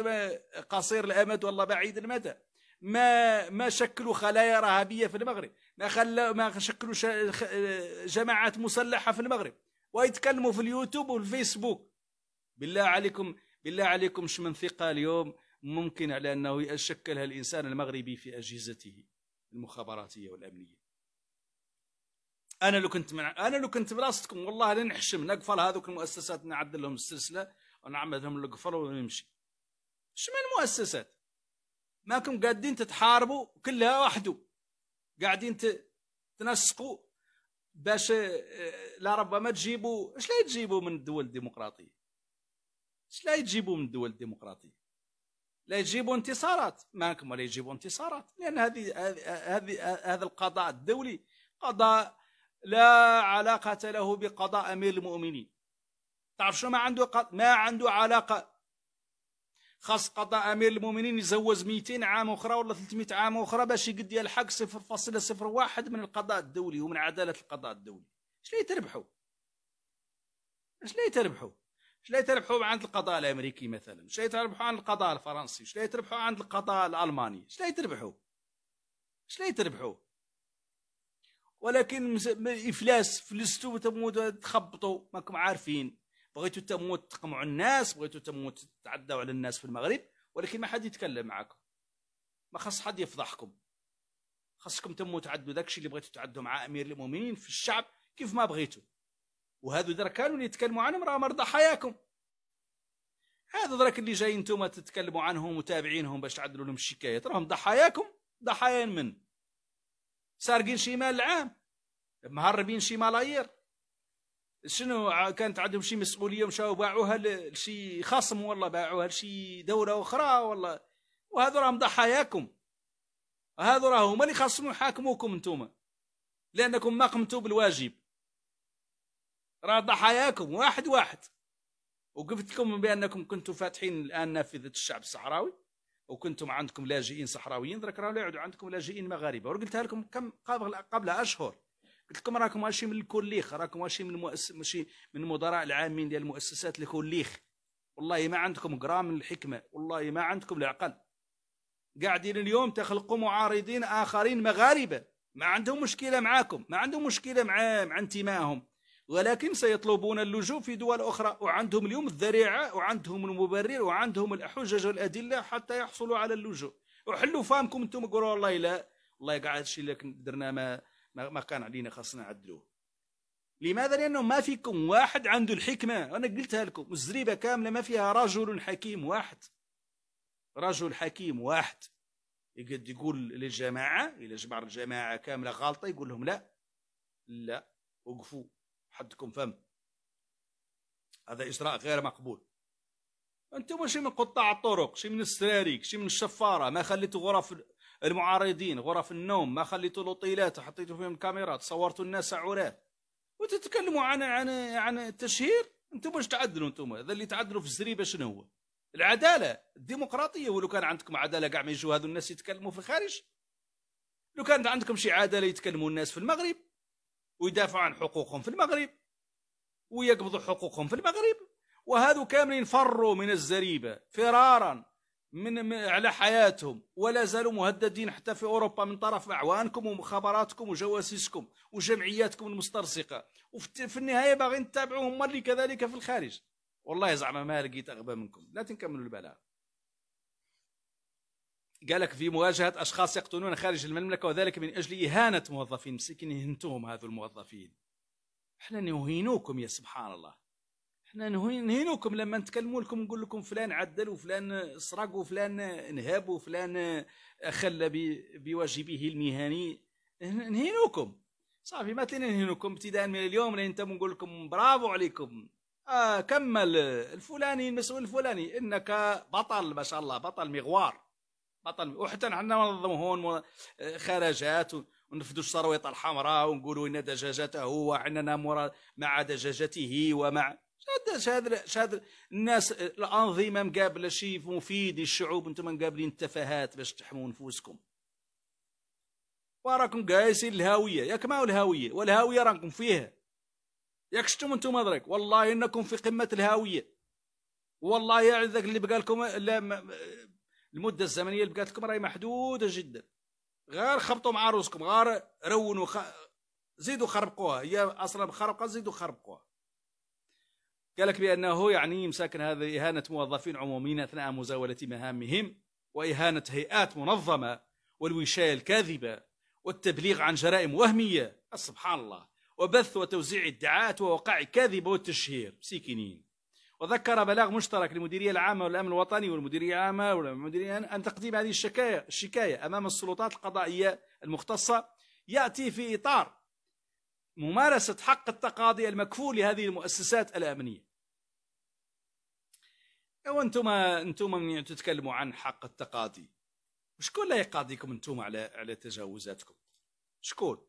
قصير الأمد والله بعيد المدى ما ما شكلوا خلايا رهابية في المغرب ما خلا ما شكلوا جماعات مسلحة في المغرب ويتكلموا في اليوتيوب والفيسبوك بالله عليكم بالله عليكم شمن ثقة اليوم ممكن على أنه يشكلها الإنسان المغربي في أجهزته المخابراتية والأمنية أنا لو كنت من أنا لو كنت براستكم والله لنحشم نقفل هذوك المؤسسات نعدل لهم السلسلة ونعمل لهم القفل ونمشي شمن المؤسسات ماكم قاعدين تتحاربوا كلها وحده قاعدين تنسقوا باش آه، لربما تجيبوا ايش لا تجيبوا من الدول الديمقراطيه اش لا يجيبوا من الدول الديمقراطيه لا يجيبوا انتصارات معكم ولا يجيبوا انتصارات لان هذه هذه هذا القضاء الدولي قضاء لا علاقه له بقضاء امير المؤمنين تعرف شو ما عنده ما عنده علاقه خاص قضاء امير المؤمنين يزوز 200 عام اخرى ولا 300 عام اخرى باش يقد يلحق 0.01 من القضاء الدولي ومن عداله القضاء الدولي اش لا تربحوا اش لا تربحوا ايش لا تربحوا عند القضاء الامريكي مثلا ايش لا تربحوا عند القضاء الفرنسي ايش لا تربحوا عند القضاء الالماني ايش لا تربحوا ايش لا تربحوا ولكن افلاس فلستوا وتموتوا تخبطوا ماكم عارفين بغيتوا تموت تقمعوا الناس بغيتوا تموت تعدوا على الناس في المغرب ولكن ما حد يتكلم معكم ما خص حد يفضحكم خصكم تموتوا تعدوا داكشي اللي بغيتوا تعدوا مع امير المؤمنين في الشعب كيف ما بغيتوا وهذو ذرا كانوا اللي يتكلموا عنهم راه مرضى حياكم هذا درك اللي جايين انتم تتكلموا عنهم وتابعينهم باش تعدلوا لهم الشكايات راهم ضحاياكم ضحايا من سارقين شي مال العام مهربين شي ملايير شنو كانت عندهم شي مسؤوليه مشاو باعوها لشي خصم والله باعوها لشي دوله اخرى والله وهذو راهم ضحاياكم هذو راهم هما اللي خاصهم يحاكموكم انتم لانكم ما قمتوا بالواجب راه ضحاياكم واحد واحد وقفت لكم بانكم كنتم فاتحين الان نافذه الشعب الصحراوي وكنتم عندكم لاجئين صحراويين درك راه لا عندكم لاجئين مغاربه وقلتها لكم كم قبل قبل اشهر قلت لكم راكم ماشي من الكوليخ راكم ماشي من المؤسس ماشي من المدراء العامين ديال المؤسسات الكوليخ والله ما عندكم قرام من الحكمه والله ما عندكم العقل قاعدين اليوم تخلقوا معارضين اخرين مغاربه ما عندهم مشكله معاكم ما عندهم مشكله مع مع انتمائهم ولكن سيطلبون اللجوء في دول أخرى وعندهم اليوم الذريعة وعندهم المبرر وعندهم الحجج والأدلة حتى يحصلوا على اللجوء وحلوا فامكم أنتم قولوا والله لا الله يقعد الشيء اللي درنا ما ما كان علينا خاصنا نعدلوه لماذا؟ لأنه ما فيكم واحد عنده الحكمة أنا قلتها لكم الزريبة كاملة ما فيها رجل حكيم واحد رجل حكيم واحد يقد يقول للجماعة إلى جمع الجماعة كاملة غلطة يقول لهم لا لا وقفوا حدكم فم هذا إجراء غير مقبول أنتم شي من قطاع الطرق شي من السراريك شي من الشفارة ما خليتوا غرف المعارضين غرف النوم ما خليتوا الأوطيلات وحطيتوا فيهم الكاميرات صورتوا الناس عورات وتتكلموا عن عن عن التشهير انتم باش تعدلوا انتم هذا اللي تعدلوا في الزريبه شنو هو؟ العداله الديمقراطيه ولو كان عندكم عداله كاع ما يجوا هذو الناس يتكلموا في الخارج لو كان عندكم شي عداله يتكلموا الناس في المغرب ويدافعوا عن حقوقهم في المغرب ويقبضوا حقوقهم في المغرب وهذو كاملين فروا من الزريبة فرارا من على حياتهم ولا زالوا مهددين حتى في أوروبا من طرف أعوانكم ومخابراتكم وجواسيسكم وجمعياتكم المسترسقة وفي النهاية باغين تتابعوهم ملي كذلك في الخارج والله زعما ما لقيت أغبى منكم لا تنكملوا البلاغ قال لك في مواجهة أشخاص يقتلون خارج المملكة وذلك من أجل إهانة موظفين مسكين يهنتوهم هذو الموظفين احنا نهينوكم يا سبحان الله احنا نهينوكم لما نتكلموا لكم نقول لكم فلان عدل وفلان سرق وفلان انهاب وفلان أخلى بواجبه المهني نهينوكم صافي ما نهينوكم ابتداء من اليوم لين تم نقول لكم برافو عليكم آه كمل الفلاني المسؤول الفلاني انك بطل ما شاء الله بطل مغوار بطل وحتى عندنا ما هون خرجات ونفدوا الشرويط الحمراء ونقولوا ان دجاجته واننا مراد مع دجاجته ومع شاد شاد الناس الانظمه مقابله شيء مفيد للشعوب انتم مقابلين التفاهات باش تحموا نفوسكم وراكم قايسين الهاويه ياك ما الهاويه والهاويه راكم فيها ياك شتم انتم مدرك والله انكم في قمه الهاويه والله يعذك اللي بقالكم لا المده الزمنيه اللي بقات لكم راهي محدوده جدا غير خبطوا مع روسكم غير رونوا خ... زيدوا خربقوها هي اصلا خربقه زيدوا خربقوها قال لك بانه يعني مساكن هذا اهانه موظفين عموميين اثناء مزاوله مهامهم واهانه هيئات منظمه والوشايه الكاذبه والتبليغ عن جرائم وهميه سبحان الله وبث وتوزيع ادعاءات ووقائع كاذبه والتشهير مسكينين وذكر بلاغ مشترك للمديريه العامه والامن الوطني والمديريه العامه والمديريه ان تقديم هذه الشكايه الشكايه امام السلطات القضائيه المختصه ياتي في اطار ممارسه حق التقاضي المكفول لهذه المؤسسات الامنيه. وانتم انتم من تتكلموا عن حق التقاضي شكون لا يقاضيكم انتم على على تجاوزاتكم؟ شكون؟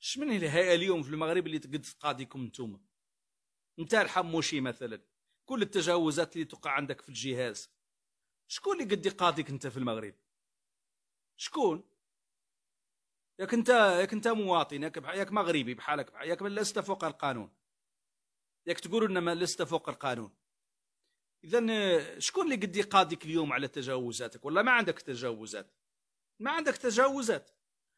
شمن الهيئه اليوم في المغرب اللي تقد تقاضيكم انتم؟ نتاع الحموشي مثلا كل التجاوزات اللي تقع عندك في الجهاز شكون اللي قد يقاضيك انت في المغرب شكون ياك انت ياك انت مواطن ياك بح... ياك مغربي بحالك بح... ياك لست فوق القانون ياك ان انما لست فوق القانون اذا شكون اللي قد يقاضيك اليوم على تجاوزاتك ولا ما عندك تجاوزات ما عندك تجاوزات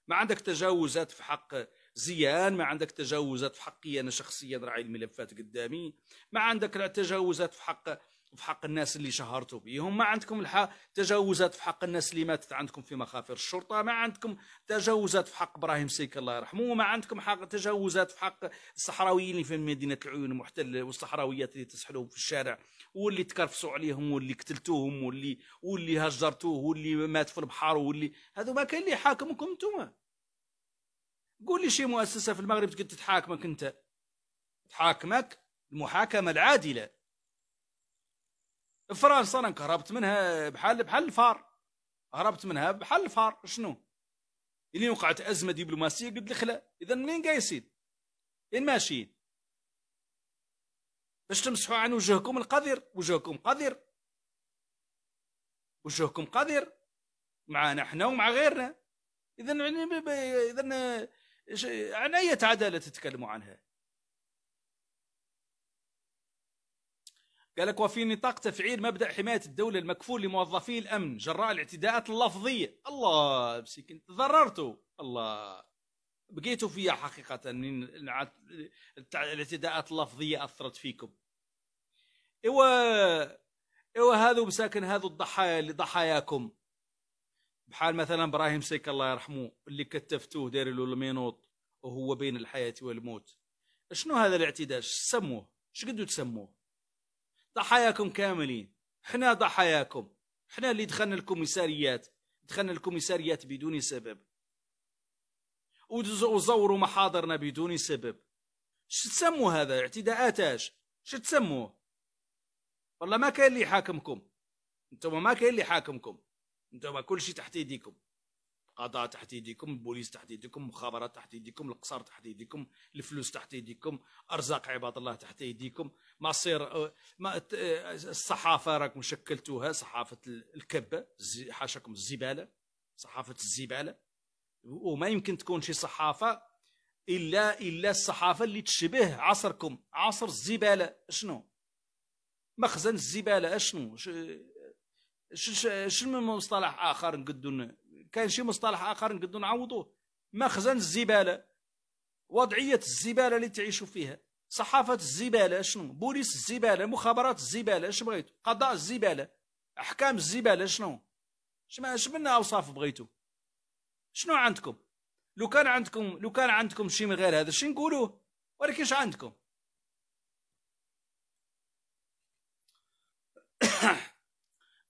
ما عندك تجاوزات في حق زيان ما عندك تجاوزات في حقي انا شخصيا راعي الملفات قدامي ما عندك تجاوزات في حق في حق الناس اللي شهرتوا بهم ما عندكم الحق تجاوزات في حق الناس اللي ماتت عندكم في مخافر الشرطه ما عندكم تجاوزات في حق ابراهيم سيك الله يرحمه ما عندكم حق تجاوزات في حق الصحراويين اللي في مدينه العيون المحتله والصحراويات اللي تسحلوهم في الشارع واللي تكرفسوا عليهم واللي قتلتوهم واللي واللي هجرتوه واللي مات في البحر واللي هذو ما كاين اللي حاكمكم انتم قول لي شي مؤسسة في المغرب تقدر تتحاكمك أنت تحاكمك المحاكمة العادلة فرنسا أنا هربت منها بحال بحال الفار هربت منها بحال الفار شنو اللي وقعت أزمة دبلوماسية قد الخلا إذا منين قايسين يعني إن ماشيين باش تمسحوا عن وجهكم القذر وجهكم قذر وجهكم قذر معنا احنا ومع غيرنا اذا يعني اذا عن أي عدالة تتكلموا عنها قال لك وفي نطاق تفعيل مبدأ حماية الدولة المكفول لموظفي الأمن جراء الاعتداءات اللفظية الله بسيك انت الله بقيتوا فيها حقيقة من الاعتداءات اللفظية أثرت فيكم إيوا إيوا هذو مساكن هذو الضحايا ضحاياكم بحال مثلا ابراهيم سيك الله يرحمه اللي كتفتوه داير له المينوط وهو بين الحياه والموت شنو هذا الاعتداء سموه شقدو تسموه ضحاياكم كاملين حنا ضحاياكم حنا اللي دخلنا الكوميساريات دخلنا الكوميساريات بدون سبب وزوروا محاضرنا بدون سبب اش تسموا هذا اعتداءات اش شو تسموه والله ما كاين اللي يحاكمكم انتم ما كاين اللي يحاكمكم انتم كل شيء تحت يديكم قضاء تحت يديكم البوليس تحت يديكم مخابرات تحت يديكم القصر تحت يديكم الفلوس تحت يديكم ارزاق عباد الله تحت يديكم مصير ما أه، أه، الصحافه راكم شكلتوها صحافه الكبه حاشاكم الزباله صحافه الزباله وما يمكن تكون شي صحافه الا الا الصحافه اللي تشبه عصركم عصر الزباله شنو مخزن الزباله اشنو شنو من مصطلح اخر نقدو كاين شي مصطلح اخر نقدو نعوضوه مخزن الزباله وضعيه الزباله اللي تعيشوا فيها صحافه الزباله شنو بوليس الزباله مخابرات الزباله اش بغيتو قضاء الزباله احكام الزباله شنو اش من اوصاف بغيتو شنو عندكم لو كان عندكم لو كان عندكم شي من غير هذا شي نقولوه ولكن اش عندكم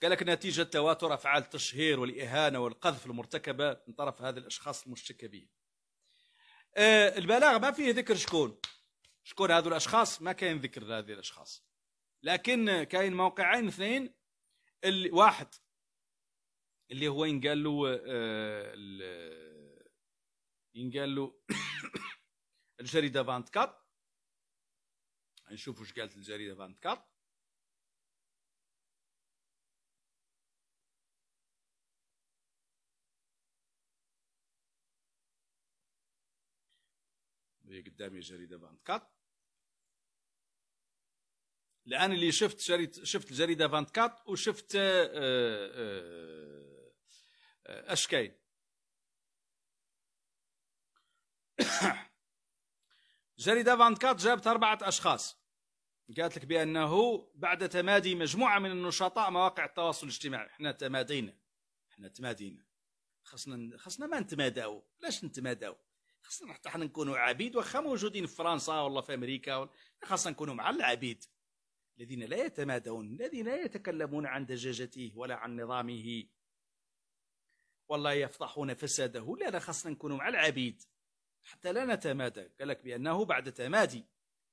قال لك نتيجة تواتر أفعال التشهير والإهانة والقذف المرتكبة من طرف هذه الأشخاص المشتكى به آه، البلاغ ما فيه ذكر شكون شكون هذو الأشخاص ما كاين ذكر هذه الأشخاص لكن كاين موقعين اثنين اللي واحد اللي هو ينقال له آه، ينقال له الجريده 24 نشوف واش قالت الجريده 24 هي قدامي جريده كات الان اللي شفت شريط شفت الجريده 24 وشفت اش كاين جريده 24 جابت اربعه اشخاص قالت لك بانه بعد تمادي مجموعه من النشطاء مواقع التواصل الاجتماعي احنا تمادينا احنا تمادينا خصنا خصنا ما نتماداو علاش نتماداو خاصنا حتى حنا نكونوا عبيد واخا موجودين في فرنسا ولا في امريكا ولا خاصنا نكونوا مع العبيد الذين لا يتمادون الذين لا يتكلمون عن دجاجته ولا عن نظامه والله يفضحون فساده لا لا خاصنا نكونوا مع العبيد حتى لا نتمادى قال لك بانه بعد تمادي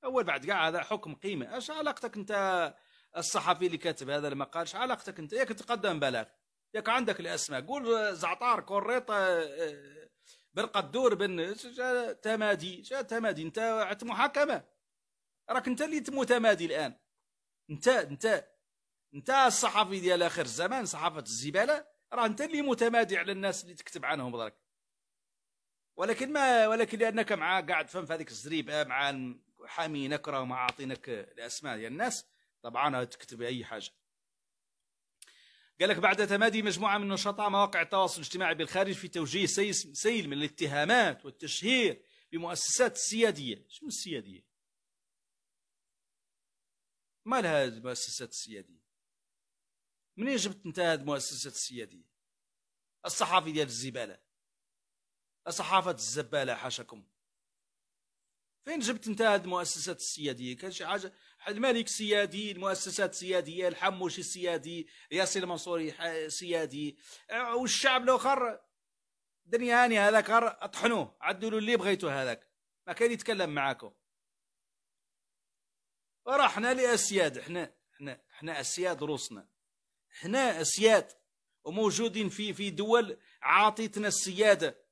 اول بعد كاع هذا حكم قيمه اش علاقتك انت الصحفي اللي كاتب هذا المقال اش علاقتك انت ياك تقدم بلاغ ياك عندك الاسماء قول زعتار كوريط آه، آه، برقة دور بن تمادي جا تمادي انت عت محاكمة راك انت اللي متمادي الان انت انت انت الصحفي ديال اخر الزمان صحافة الزبالة راه انت اللي متمادي على الناس اللي تكتب عنهم راك ولكن ما ولكن لانك مع قاعد فهم في هذيك الزريبه مع حامينك راه ما عاطينك الاسماء ديال الناس طبعا تكتب اي حاجه قال لك بعد تمادي مجموعة من نشطاء مواقع التواصل الاجتماعي بالخارج في توجيه سيل من الاتهامات والتشهير بمؤسسات السيادية شنو السيادية؟ ما لها المؤسسات السيادية؟ منين جبت انت هذه المؤسسات السيادية؟ الصحافي ديال الزبالة الصحافة الزبالة حاشاكم فين جبت انت هذه المؤسسات السيادية؟ كان شي حاجة الملك سيادي المؤسسات سيادية الحموش السيادي ياسر المنصوري سيادي آه، والشعب الاخر دنيا هاني هذاك اطحنوه عدلوا اللي بغيتو هذاك ما كان يتكلم معاكم راه لاسياد احنا احنا احنا اسياد روسنا احنا اسياد وموجودين في في دول عاطيتنا السياده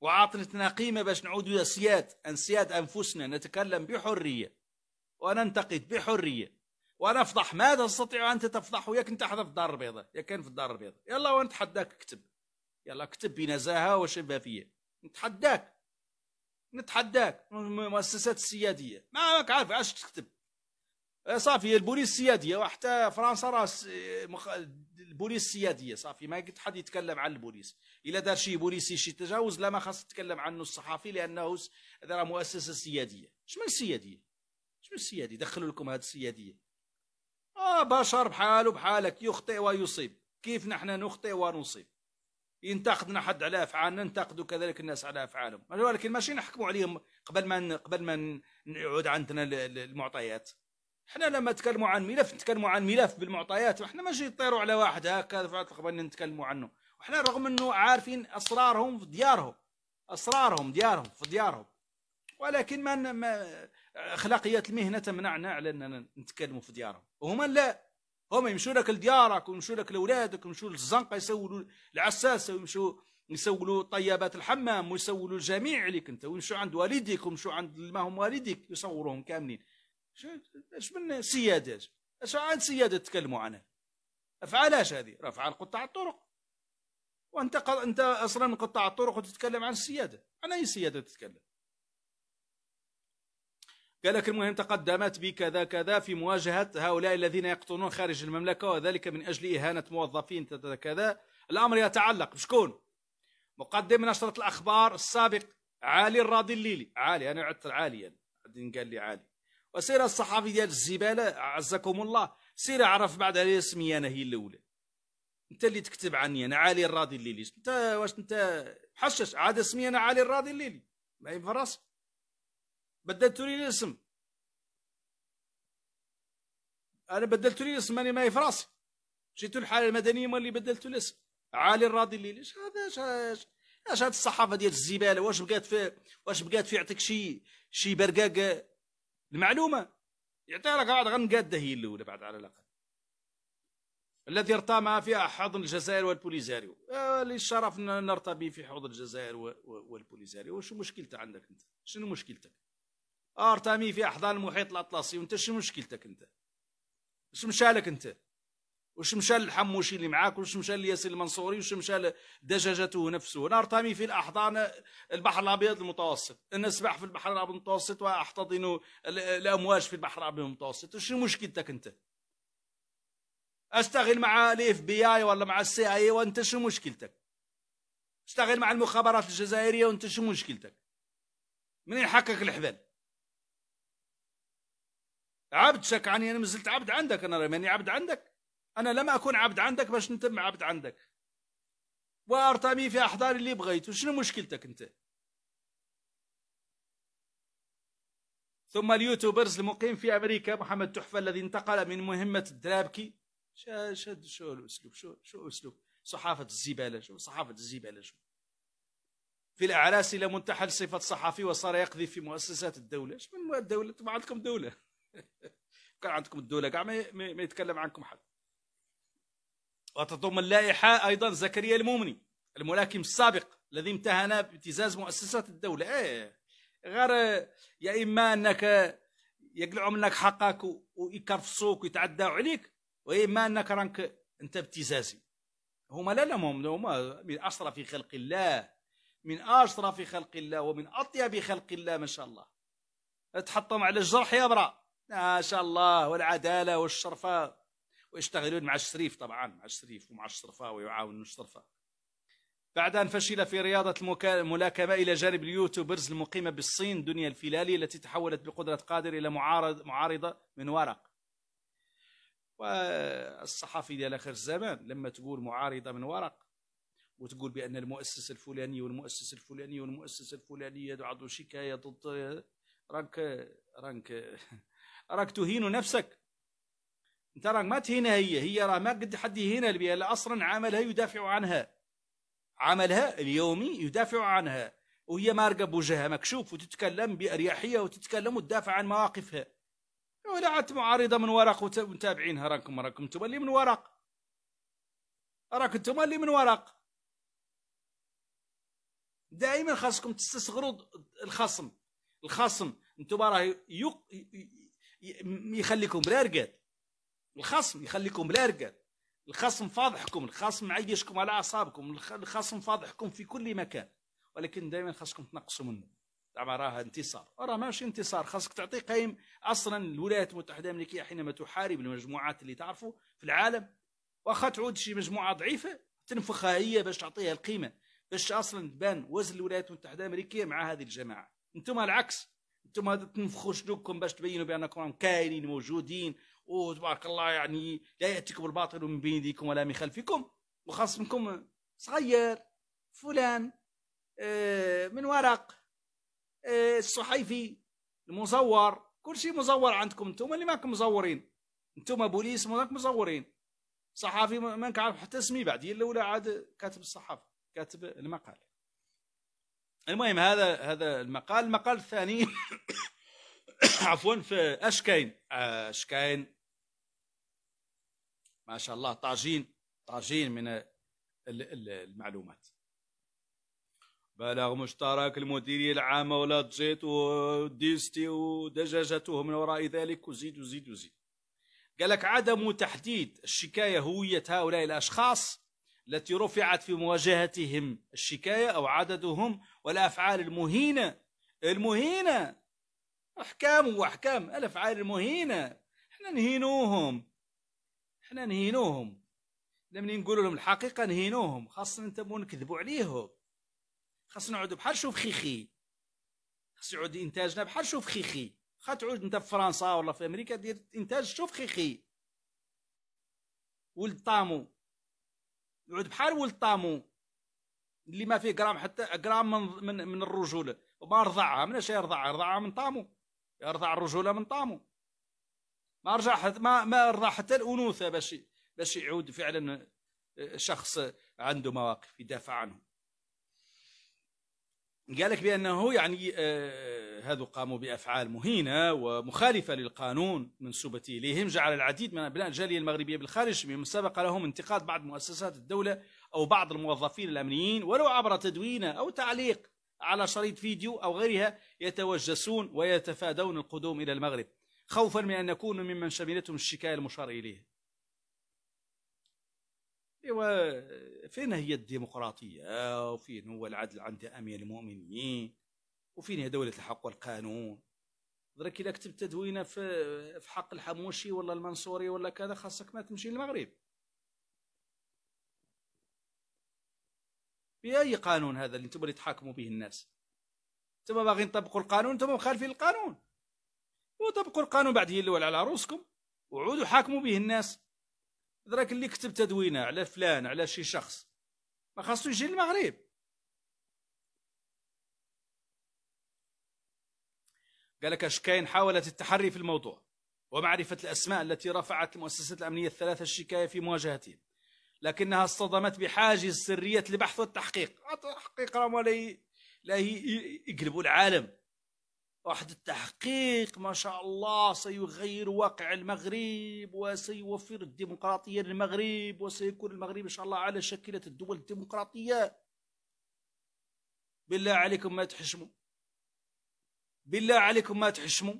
وعاطتنا قيمه باش نعودوا اسياد انسياد انفسنا نتكلم بحريه وننتقد بحريه ونفضح ما تستطيع انت تفضحه يا كنت حدا في الدار البيضاء يا كان في الدار البيضاء يلا ونتحداك اكتب يلا اكتب بنزاهه وشفافيه نتحداك نتحداك المؤسسات السياديه ما ماك عارف عاش تكتب صافي البوليس السياديه وحتى فرنسا راس مخ... البوليس السياديه صافي ما قد حد يتكلم عن البوليس الا دار شي بوليسي شي تجاوز لا ما خاص تتكلم عنه الصحافي لانه راه مؤسسه سياديه شمن سياديه شنو السيادي دخلوا لكم هذه السياديه اه بشر بحاله بحالك يخطئ ويصيب كيف نحن نخطئ ونصيب ينتقدنا حد على افعالنا ننتقدوا كذلك الناس على افعالهم ولكن ماشي نحكموا عليهم قبل ما قبل ما نعود عندنا المعطيات احنا لما تكلموا عن ملف نتكلموا عن ملف بالمعطيات احنا ماشي نطيروا على واحد هكذا فقط قبل نتكلموا عنه احنا رغم انه عارفين اسرارهم في ديارهم اسرارهم ديارهم في ديارهم ولكن ما, ما اخلاقيات المهنه تمنعنا على اننا نتكلموا في ديارهم وهما لا هما يمشوا لك لديارك ويمشوا لك لاولادك ويمشوا للزنقه يسولوا العساسه ويمشوا يسولوا طيبات الحمام ويسولوا الجميع عليك انت ويمشوا عند والديك ويمشوا عند ما هم والديك يصوروهم كاملين اش من سياده اش عن سياده تتكلموا عنها افعالاش هذه رفع افعال قطاع الطرق وانت انت اصلا قطاع الطرق وتتكلم عن السياده عن اي سياده تتكلم قال لك المهم تقدمت بكذا كذا في مواجهة هؤلاء الذين يقطنون خارج المملكة وذلك من أجل إهانة موظفين كذا الأمر يتعلق بشكون مقدم نشرة الأخبار السابق علي الراضي الليلي عالي أنا عدت علي يعني. قال لي عالي وسير الصحفي ديال الزبالة عزكم الله سير عرف بعد عليه اسمي أنا هي الأولى أنت اللي تكتب عني أنا علي الراضي الليلي أنت واش أنت حشش عاد اسمي أنا علي الراضي الليلي ما يفرصش بدلت لي الاسم انا بدلت لي الاسم ماني ماي في راسي جيت الحاله المدنيه مالي بدلت الاسم علي الراضي اللي اش هذا اش اش هاد الصحافه ديال الزباله واش بقات في واش بقات في يعطيك شي شي برقاق المعلومه يعطيها لك عاد غنقاده هي الاولى بعد على الاقل الذي ارتمى فيها حضن الجزائر والبوليزاريو الشرف نرتبي في حوض الجزائر والبوليزاريو آه، وشو مشكلتك عندك انت شنو مشكلتك ارتمي في احضان المحيط الاطلسي وانت شنو مشكلتك انت؟ وش مشالك انت؟ وش مشى الحموشي اللي معاك وش مشى لياسر المنصوري وش مشى دجاجته نفسه انا ارتمي في الاحضان البحر الابيض المتوسط انا اسبح في البحر الابيض المتوسط واحتضن الامواج في البحر الابيض المتوسط وش مشكلتك انت اشتغل مع الاف بي اي ولا مع السي اي وانت شو مشكلتك اشتغل مع المخابرات الجزائريه وانت شو مشكلتك منين حقك الحبال عبد شك عني أنا مازلت عبد عندك أنا ماني عبد عندك أنا لم أكن عبد عندك باش نتم عبد عندك وأرتمي في أحضار اللي بغيت شنو مشكلتك أنت ثم اليوتيوبرز المقيم في أمريكا محمد تحفة الذي انتقل من مهمة الدرابكي شا شد شو الأسلوب شو شو أسلوب صحافة الزبالة شو صحافة الزبالة شو في الأعراس إلى منتحل صفة صحفي وصار يقضي في مؤسسات الدولة شو من الدولة ما عندكم دولة كان عندكم الدوله كاع ما يتكلم عنكم حد وتضم اللائحه ايضا زكريا المؤمني الملاكم السابق الذي امتهن بابتزاز مؤسسات الدوله ايه غير يا اما انك يقلعوا منك حقك ويكرفصوك ويتعداوا عليك ويا اما انك رانك انت ابتزازي هما لا لا هما من اشرف خلق الله من اشرف خلق الله ومن اطيب خلق الله ما شاء الله تحطهم على الجرح يا برا ما شاء الله والعدالة والشرفاء ويشتغلون مع الشريف طبعا مع الشريف ومع الشرفاء ويعاونون الشرفاء بعد أن فشل في رياضة الملاكمة إلى جانب اليوتيوبرز المقيمة بالصين دنيا الفلالي التي تحولت بقدرة قادر إلى معارض معارضة من ورق والصحفي ديال آخر الزمان لما تقول معارضة من ورق وتقول بأن المؤسس الفلاني والمؤسس الفلاني والمؤسس الفلاني يدعو شكاية ضد رانك رانك راك تهين نفسك انت راك ما تهينها هي هي راه ما قد حد يهينها بها لا اصلا عملها يدافع عنها عملها اليومي يدافع عنها وهي مارقة بوجهها مكشوف وتتكلم بأريحية وتتكلم وتدافع عن مواقفها ولا عاد معارضة من ورق ومتابعينها راكم راكم انتم اللي من ورق راك انتم اللي من ورق دائما خاصكم تستصغروا الخصم الخصم انتم راه يخليكم بلا رقاد الخصم يخليكم بلا رقاد الخصم فاضحكم الخصم عيشكم على اعصابكم الخصم فاضحكم في كل مكان ولكن دائما خاصكم تنقصوا منه زعما راها انتصار راه ماشي انتصار خاصك تعطي قيم اصلا الولايات المتحده الامريكيه حينما تحارب المجموعات اللي تعرفوا في العالم واخا تعود شي مجموعه ضعيفه تنفخها هي باش تعطيها القيمه باش اصلا تبان وزن الولايات المتحده الامريكيه مع هذه الجماعه انتم العكس انتم هذا تنفخوا شنوكم باش تبينوا بانكم راهم كاينين موجودين وتبارك الله يعني لا ياتيكم الباطل من بين يديكم ولا من خلفكم وخصمكم صغير فلان آه، من ورق آه، الصحيفي المزور كل شيء مزور عندكم انتم اللي ماكم مزورين انتم بوليس ماك مزورين صحافي ما نعرف حتى اسمي بعد هي الاولى عاد كاتب الصحافه كاتب المقال المهم هذا هذا المقال المقال الثاني عفوا في اشكاين اشكاين ما شاء الله طاجين طاجين من المعلومات بلاغ مشترك المديرية العامة ولا تجيت وديستي ودجاجته من وراء ذلك وزيد وزيد وزيد قال لك عدم تحديد الشكاية هوية هؤلاء الأشخاص التي رفعت في مواجهتهم الشكاية أو عددهم والأفعال المهينة المهينة أحكام وأحكام الأفعال المهينة احنا نهينوهم احنا نهينوهم لما نقول لهم الحقيقة نهينوهم خاصة انت مو نكذبوا عليهم خاصنا نعودوا بحال شوف خيخي خاص يعود انتاجنا بحال شوف خيخي خا تعود انت في فرنسا ولا في امريكا دير انتاج شوف خيخي ولد طامو يعود بحال ولد طامو اللي ما فيه غرام حتى غرام من من, من الرجوله وما رضعها من اش يرضعها رضعها من طامو يرضع الرجوله من طامو ما رجع حت ما ما رضع حتى الانوثه باش باش يعود فعلا آه، شخص عنده مواقف يدافع عنه قال لك بانه يعني آه هذو قاموا بأفعال مهينة ومخالفة للقانون منسوبة إليهم جعل العديد من أبناء الجالية المغربية بالخارج ممن سبق لهم انتقاد بعض مؤسسات الدولة أو بعض الموظفين الأمنيين ولو عبر تدوينه أو تعليق على شريط فيديو أو غيرها يتوجسون ويتفادون القدوم إلى المغرب خوفا من أن يكونوا ممن شملتهم الشكاية المشار إليها ايوا فين هي الديمقراطيه وفين هو العدل عند امير المؤمنين وفين هي دولة الحق والقانون درك إذا كتبت تدوينة في في حق الحموشي ولا المنصوري ولا كذا خاصك ما تمشي للمغرب بأي قانون هذا اللي انتم اللي تحاكموا به الناس انتم باغيين تطبقوا القانون انتم مخالفين القانون وطبقوا القانون بعد يلول على رؤوسكم وعودوا حاكموا به الناس درك اللي كتب تدوينه على فلان على شي شخص ما خاصو يجي للمغرب قال لك أشكاين حاولت التحري في الموضوع ومعرفة الأسماء التي رفعت المؤسسات الأمنية الثلاثة الشكاية في مواجهتهم لكنها اصطدمت بحاجز سرية البحث والتحقيق التحقيق راهم ولا لا يقلبوا العالم واحد التحقيق ما شاء الله سيغير واقع المغرب وسيوفر الديمقراطية للمغرب وسيكون المغرب إن شاء الله على شاكلة الدول الديمقراطية بالله عليكم ما تحشموا بالله عليكم ما تحشموا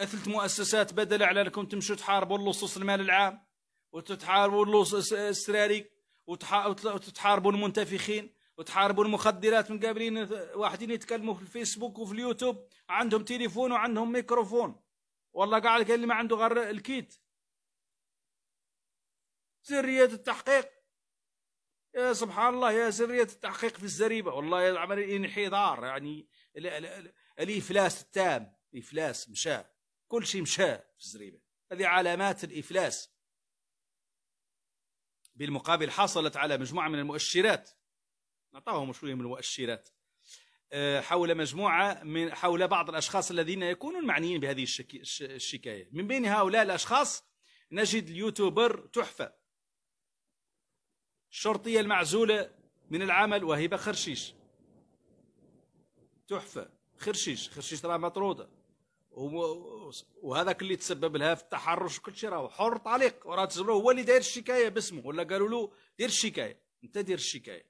أثلت مؤسسات بدل على أنكم تمشوا تحاربوا اللصوص المال العام وتتحاربوا اللصوص السراري وتحاربوا المنتفخين وتحاربوا المخدرات من قابلين واحدين يتكلموا في الفيسبوك وفي اليوتيوب عندهم تليفون وعندهم ميكروفون والله قاعد قال اللي ما عنده غير الكيت سرية التحقيق يا سبحان الله يا سرية التحقيق في الزريبة والله عمل انحدار يعني الإفلاس التام إفلاس مشى كل شيء مشى في الزريبة هذه علامات الإفلاس بالمقابل حصلت على مجموعة من المؤشرات نعطاهم شوية من المؤشرات آه، حول مجموعة من حول بعض الأشخاص الذين يكونون معنيين بهذه الشكاية من بين هؤلاء الأشخاص نجد اليوتيوبر تحفة الشرطية المعزولة من العمل وهبة خرشيش تحفه خرشيش خرشيش راه مطروده وهذاك اللي تسبب لها في التحرش وكل شيء راهو حر طليق وراه تجبره هو اللي داير الشكايه باسمه ولا قالوا له دير الشكايه انت دير الشكايه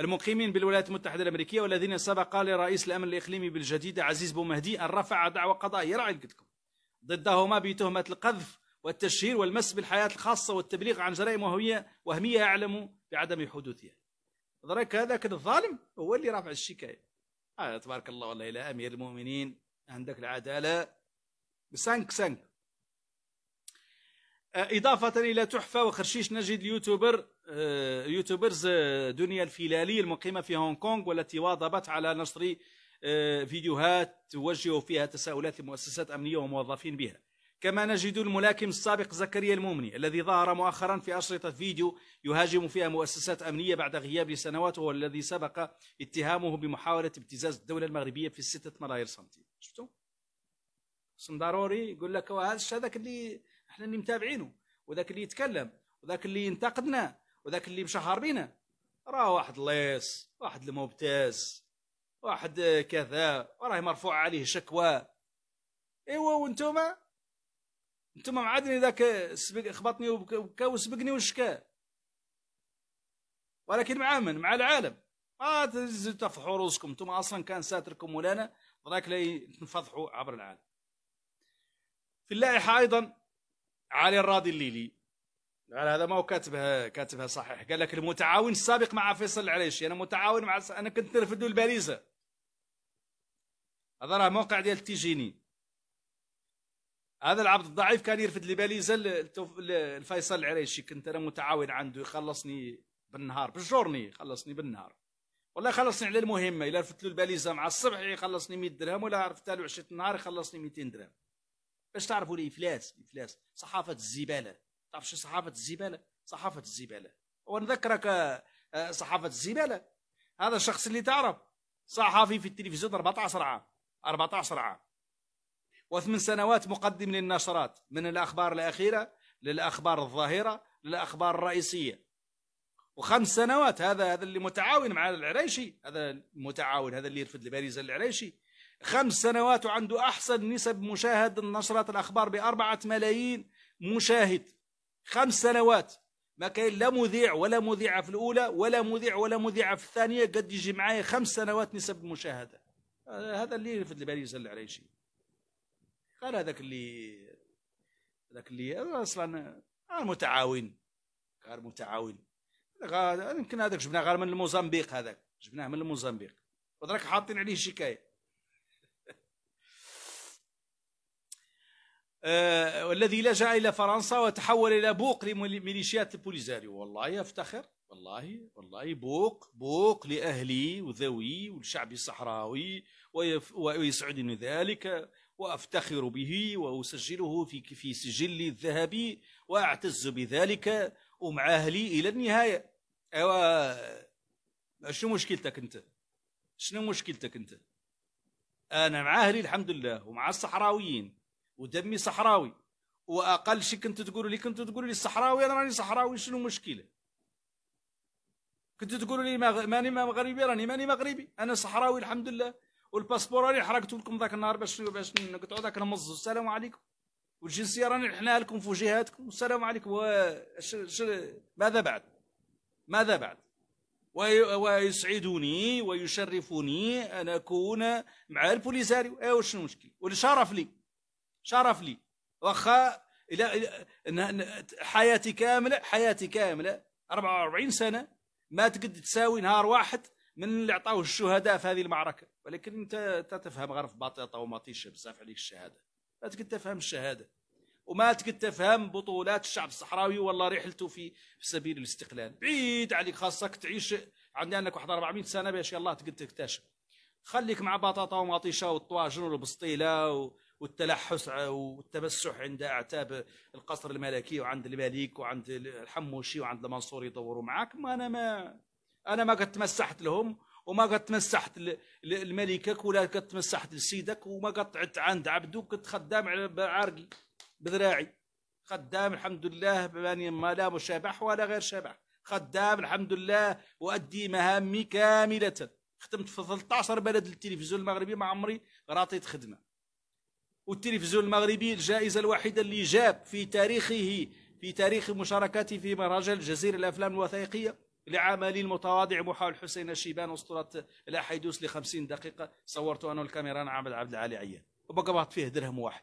المقيمين بالولايات المتحدة الأمريكية والذين سبق لرئيس الأمن الإقليمي بالجديدة عزيز بومهدي أن رفع دعوى قضائية راعي قلت لكم ضدهما بتهمة القذف والتشهير والمس بالحياة الخاصة والتبليغ عن جرائم وهمية وهمية يعلم بعدم حدوثها دريك هذاك الظالم هو اللي رافع الشكايه آه تبارك الله والله الى امير المؤمنين عندك العداله بسانك سانك آه، إضافة إلى تحفة وخرشيش نجد اليوتيوبر آه، يوتيوبرز آه، دنيا الفلالي المقيمة في هونغ كونغ والتي واظبت على نشر فيديوهات توجه فيها تساؤلات لمؤسسات أمنية وموظفين بها كما نجد الملاكم السابق زكريا المؤمني الذي ظهر مؤخرا في أشرطة فيديو يهاجم فيها مؤسسات أمنية بعد غياب لسنوات وهو الذي سبق اتهامه بمحاولة ابتزاز الدولة المغربية في ستة ملايير سنتي شفتوا؟ خصم ضروري يقول لك هذا هذاك اللي احنا اللي متابعينه وذاك اللي يتكلم وذاك اللي ينتقدنا وذاك اللي مشهر بينا راه واحد ليس واحد المبتز واحد كذا وراه مرفوع عليه شكوى ايوا وانتم انتم عادني ذاك سبق خبطني وبكى وسبقني وشكى ولكن مع من مع العالم ما تفضحوا روسكم انتم اصلا كان ساتركم مولانا وذاك لا تنفضحوا عبر العالم في اللائحه ايضا علي الراضي الليلي على هذا ما هو كاتبها كاتبها صحيح قال لك المتعاون السابق مع فيصل العريشي انا متعاون مع انا كنت نرفد الباليزه هذا راه موقع ديال تيجيني هذا العبد الضعيف كان يرفد لي باليزا الفيصل العريشي كنت انا متعاون عنده يخلصني بالنهار بالجورني يخلصني بالنهار والله خلصني على المهمه الا رفدت له الباليزه مع الصبح يخلصني 100 درهم ولا عرفت له عشيه النهار يخلصني 200 درهم باش تعرفوا الافلاس الافلاس صحافه الزباله تعرف شو صحافه الزباله صحافه الزباله ونذكرك آه، آه، صحافه الزباله هذا الشخص اللي تعرف صحافي في التلفزيون 14 عام 14 عام وثمان سنوات مقدم للنشرات من الأخبار الأخيرة للأخبار الظاهرة للأخبار الرئيسية وخمس سنوات هذا هذا اللي متعاون مع العريشي هذا المتعاون هذا اللي يرفد لباريس العريشي خمس سنوات وعنده أحسن نسب مشاهد نشرات الأخبار بأربعة ملايين مشاهد خمس سنوات ما كاين لا مذيع ولا مذيعة في الأولى ولا مذيع ولا مذيعة في الثانية قد يجي معايا خمس سنوات نسب مشاهدة هذا اللي يرفد لباريس العريشي قال هذاك اللي هذاك اللي اصلا متعاون غير متعاون يمكن هذاك جبناه غير من الموزمبيق هذاك جبناه من الموزمبيق ودرك حاطين عليه شكايه آه لجا الى فرنسا وتحول الى بوق لميليشيات البوليزاريو والله يفتخر والله والله بوق بوق لاهلي وذوي والشعب الصحراوي ويسعدني ذلك وأفتخر به وأسجله في, في سجلي الذهبي وأعتز بذلك ومع أهلي إلى النهاية ايوا شنو مشكلتك أنت شنو مشكلتك أنت أنا مع أهلي الحمد لله ومع الصحراويين ودمي صحراوي وأقل شيء كنت تقولوا لي كنت تقولوا لي الصحراوي أنا راني صحراوي شنو مشكله كنت تقولوا لي ماني مغربي راني ماني مغربي أنا صحراوي الحمد لله والباسبور راني حرقت لكم ذاك النهار باش باش نقطعوا ذاك المز السلام عليكم والجنسيه راني حنا لكم في وجهاتكم والسلام عليكم ماذا بعد ماذا بعد ويسعدني ويشرفني ان اكون مع البوليساريو ايوا شنو المشكل والشرف لي شرف لي واخا الى حياتي كامله حياتي كامله 44 سنه ما تقد تساوي نهار واحد من اللي عطاوه الشهداء في هذه المعركه ولكن انت تفهم غرف بطاطا وماطيشه ومطيشه بزاف عليك الشهاده ما تقد تفهم الشهاده وما تقد تفهم بطولات الشعب الصحراوي والله رحلته في سبيل الاستقلال بعيد عليك خاصك تعيش عندنا انك واحد 400 سنه باش الله تقد تكتشف خليك مع بطاطا ومطيشه والطواجن والبسطيله والتلحس والتمسح عند اعتاب القصر الملكي وعند الملك وعند الحموشي وعند المنصور يدوروا معاك ما انا ما أنا ما قد تمسحت لهم وما قد تمسحت لملكك ولا قد تمسحت لسيدك وما قطعت عند عبدك كنت خدام على عرقي بذراعي خدام الحمد لله ما لا مشابح ولا غير شبح خدام الحمد لله وأدي مهامي كاملة خدمت في 13 بلد للتلفزيون المغربي ما عمري راطيت خدمة والتلفزيون المغربي الجائزة الوحيدة اللي جاب في تاريخه في تاريخ مشاركاتي في مهرجان الجزيرة الأفلام الوثائقية لعملي المتواضع محاول حسين الشيبان أسطورة الأحيدوس لخمسين دقيقة صورته أنا والكاميرا أنا عبد عبد العالي عيان وبقبضت فيه درهم واحد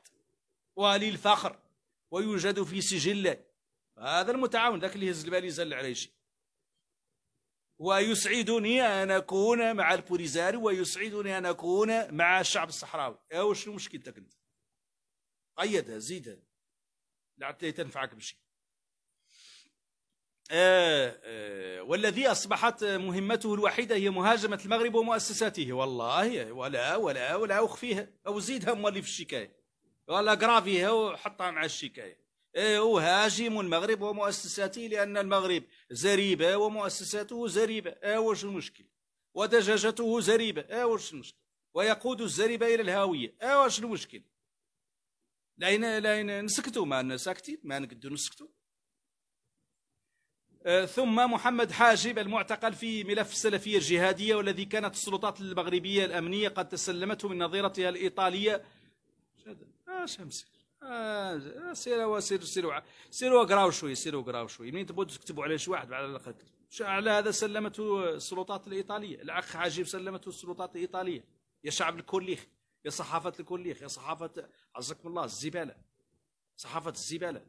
ولي الفخر ويوجد في سجله هذا المتعاون ذاك اللي يهز البالي يزل عليه شيء ويسعدني أن أكون مع البوليزاري ويسعدني أن أكون مع الشعب الصحراوي أو إيه، شنو مشكلتك أنت قيدها زيدها لعلك تنفعك بشيء آه، آه، والذي أصبحت مهمته الوحيدة هي مهاجمة المغرب ومؤسساته والله ولا ولا ولا أخفيها أو زيدها مولي في الشكاية ولا قرافيها وحطها مع الشكاية آه، أهاجم المغرب ومؤسساته لأن المغرب زريبة ومؤسساته زريبة واش المشكل ودجاجته زريبة واش المشكل ويقود الزريبة إلى الهاوية واش المشكل لاين لاين نسكتوا ما ساكتين ما نقدروا نسكتوا آه، ثم محمد حاجب المعتقل في ملف السلفية الجهادية والذي كانت السلطات المغربية الأمنية قد تسلمته من نظيرتها الإيطالية آه شمسي آه سيروا سيروا سيروا سيروا قراو شوي سيروا قراو شوي منين تبغوا تكتبوا على شي واحد على على هذا سلمته السلطات الايطاليه الاخ عجيب سلمته السلطات الايطاليه يا شعب الكوليخ يا صحافه الكوليخ يا صحافه عزكم الله الزباله صحافه الزباله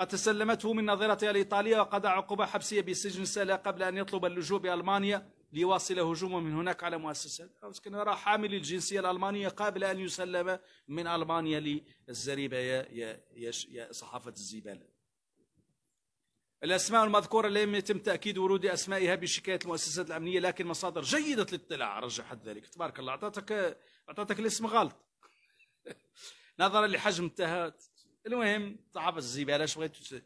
قد تسلمته من ناظرتها الإيطالية وقضى عقوبة حبسية بسجن سنة قبل أن يطلب اللجوء بألمانيا ليواصل هجومه من هناك على مؤسسة كان يرى حامل الجنسية الألمانية قبل أن يسلم من ألمانيا للزريبة يا, يا, يا صحافة الزبالة الأسماء المذكورة لم يتم تأكيد ورود أسمائها بشكاية المؤسسات الأمنية لكن مصادر جيدة للاطلاع رجحت ذلك تبارك الله أعطتك أعطتك الاسم غلط نظرا لحجم المهم صعب الزباله اش بغيتوا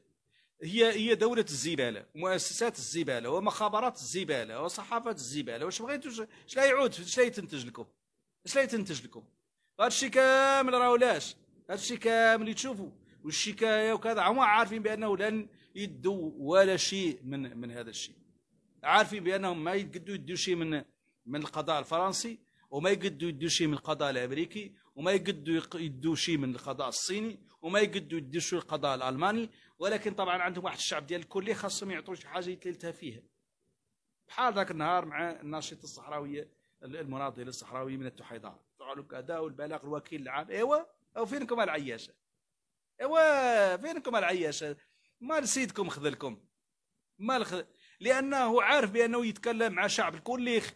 هي هي دولة الزبالة ومؤسسات الزبالة ومخابرات الزبالة وصحافة الزبالة واش بغيتو اش لا يعود اش لا يتنتج لكم اش لا يتنتج لكم هادشي كامل راهو لاش هادشي كامل تشوفوا والشكاية وكذا هما عارفين بأنه لن يدوا ولا شيء من من هذا الشيء عارفين بأنهم ما يقدوا يدوا شيء من من القضاء الفرنسي وما يقدوا يدوا شيء من القضاء الأمريكي وما يقدوا يدوا شيء من القضاء الصيني وما يقدوا يدشوا القضاء الالماني ولكن طبعا عندهم واحد الشعب ديال الكليه خاصهم يعطوا شي حاجه يتلتها فيها بحال ذاك النهار مع الناشطه الصحراويه المناضله الصحراويه من التحيضان قالوا كذا والبلاغ الوكيل العام ايوا او فينكم العياشه ايوا فينكم العياشه مال سيدكم خذلكم مال الخ... لانه عارف بانه يتكلم مع شعب الكليخ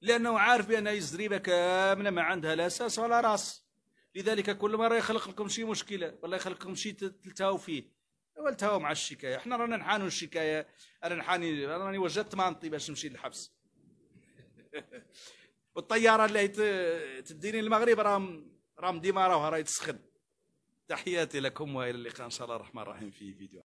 لانه عارف بان الزريبه كامله ما عندها لا اساس ولا راس لذلك كل مرة يخلق لكم شي مشكلة والله يخلق لكم شي تلتهوا فيه والتهوا مع الشكاية احنا رانا نحانوا الشكاية انا نحاني راني وجدت مانطي باش نمشي للحبس والطيارة اللي تديني المغرب راهم راهم ديما راهو راهي تسخن تحياتي لكم والى اللقاء ان شاء الله الرحمن الرحيم في فيديو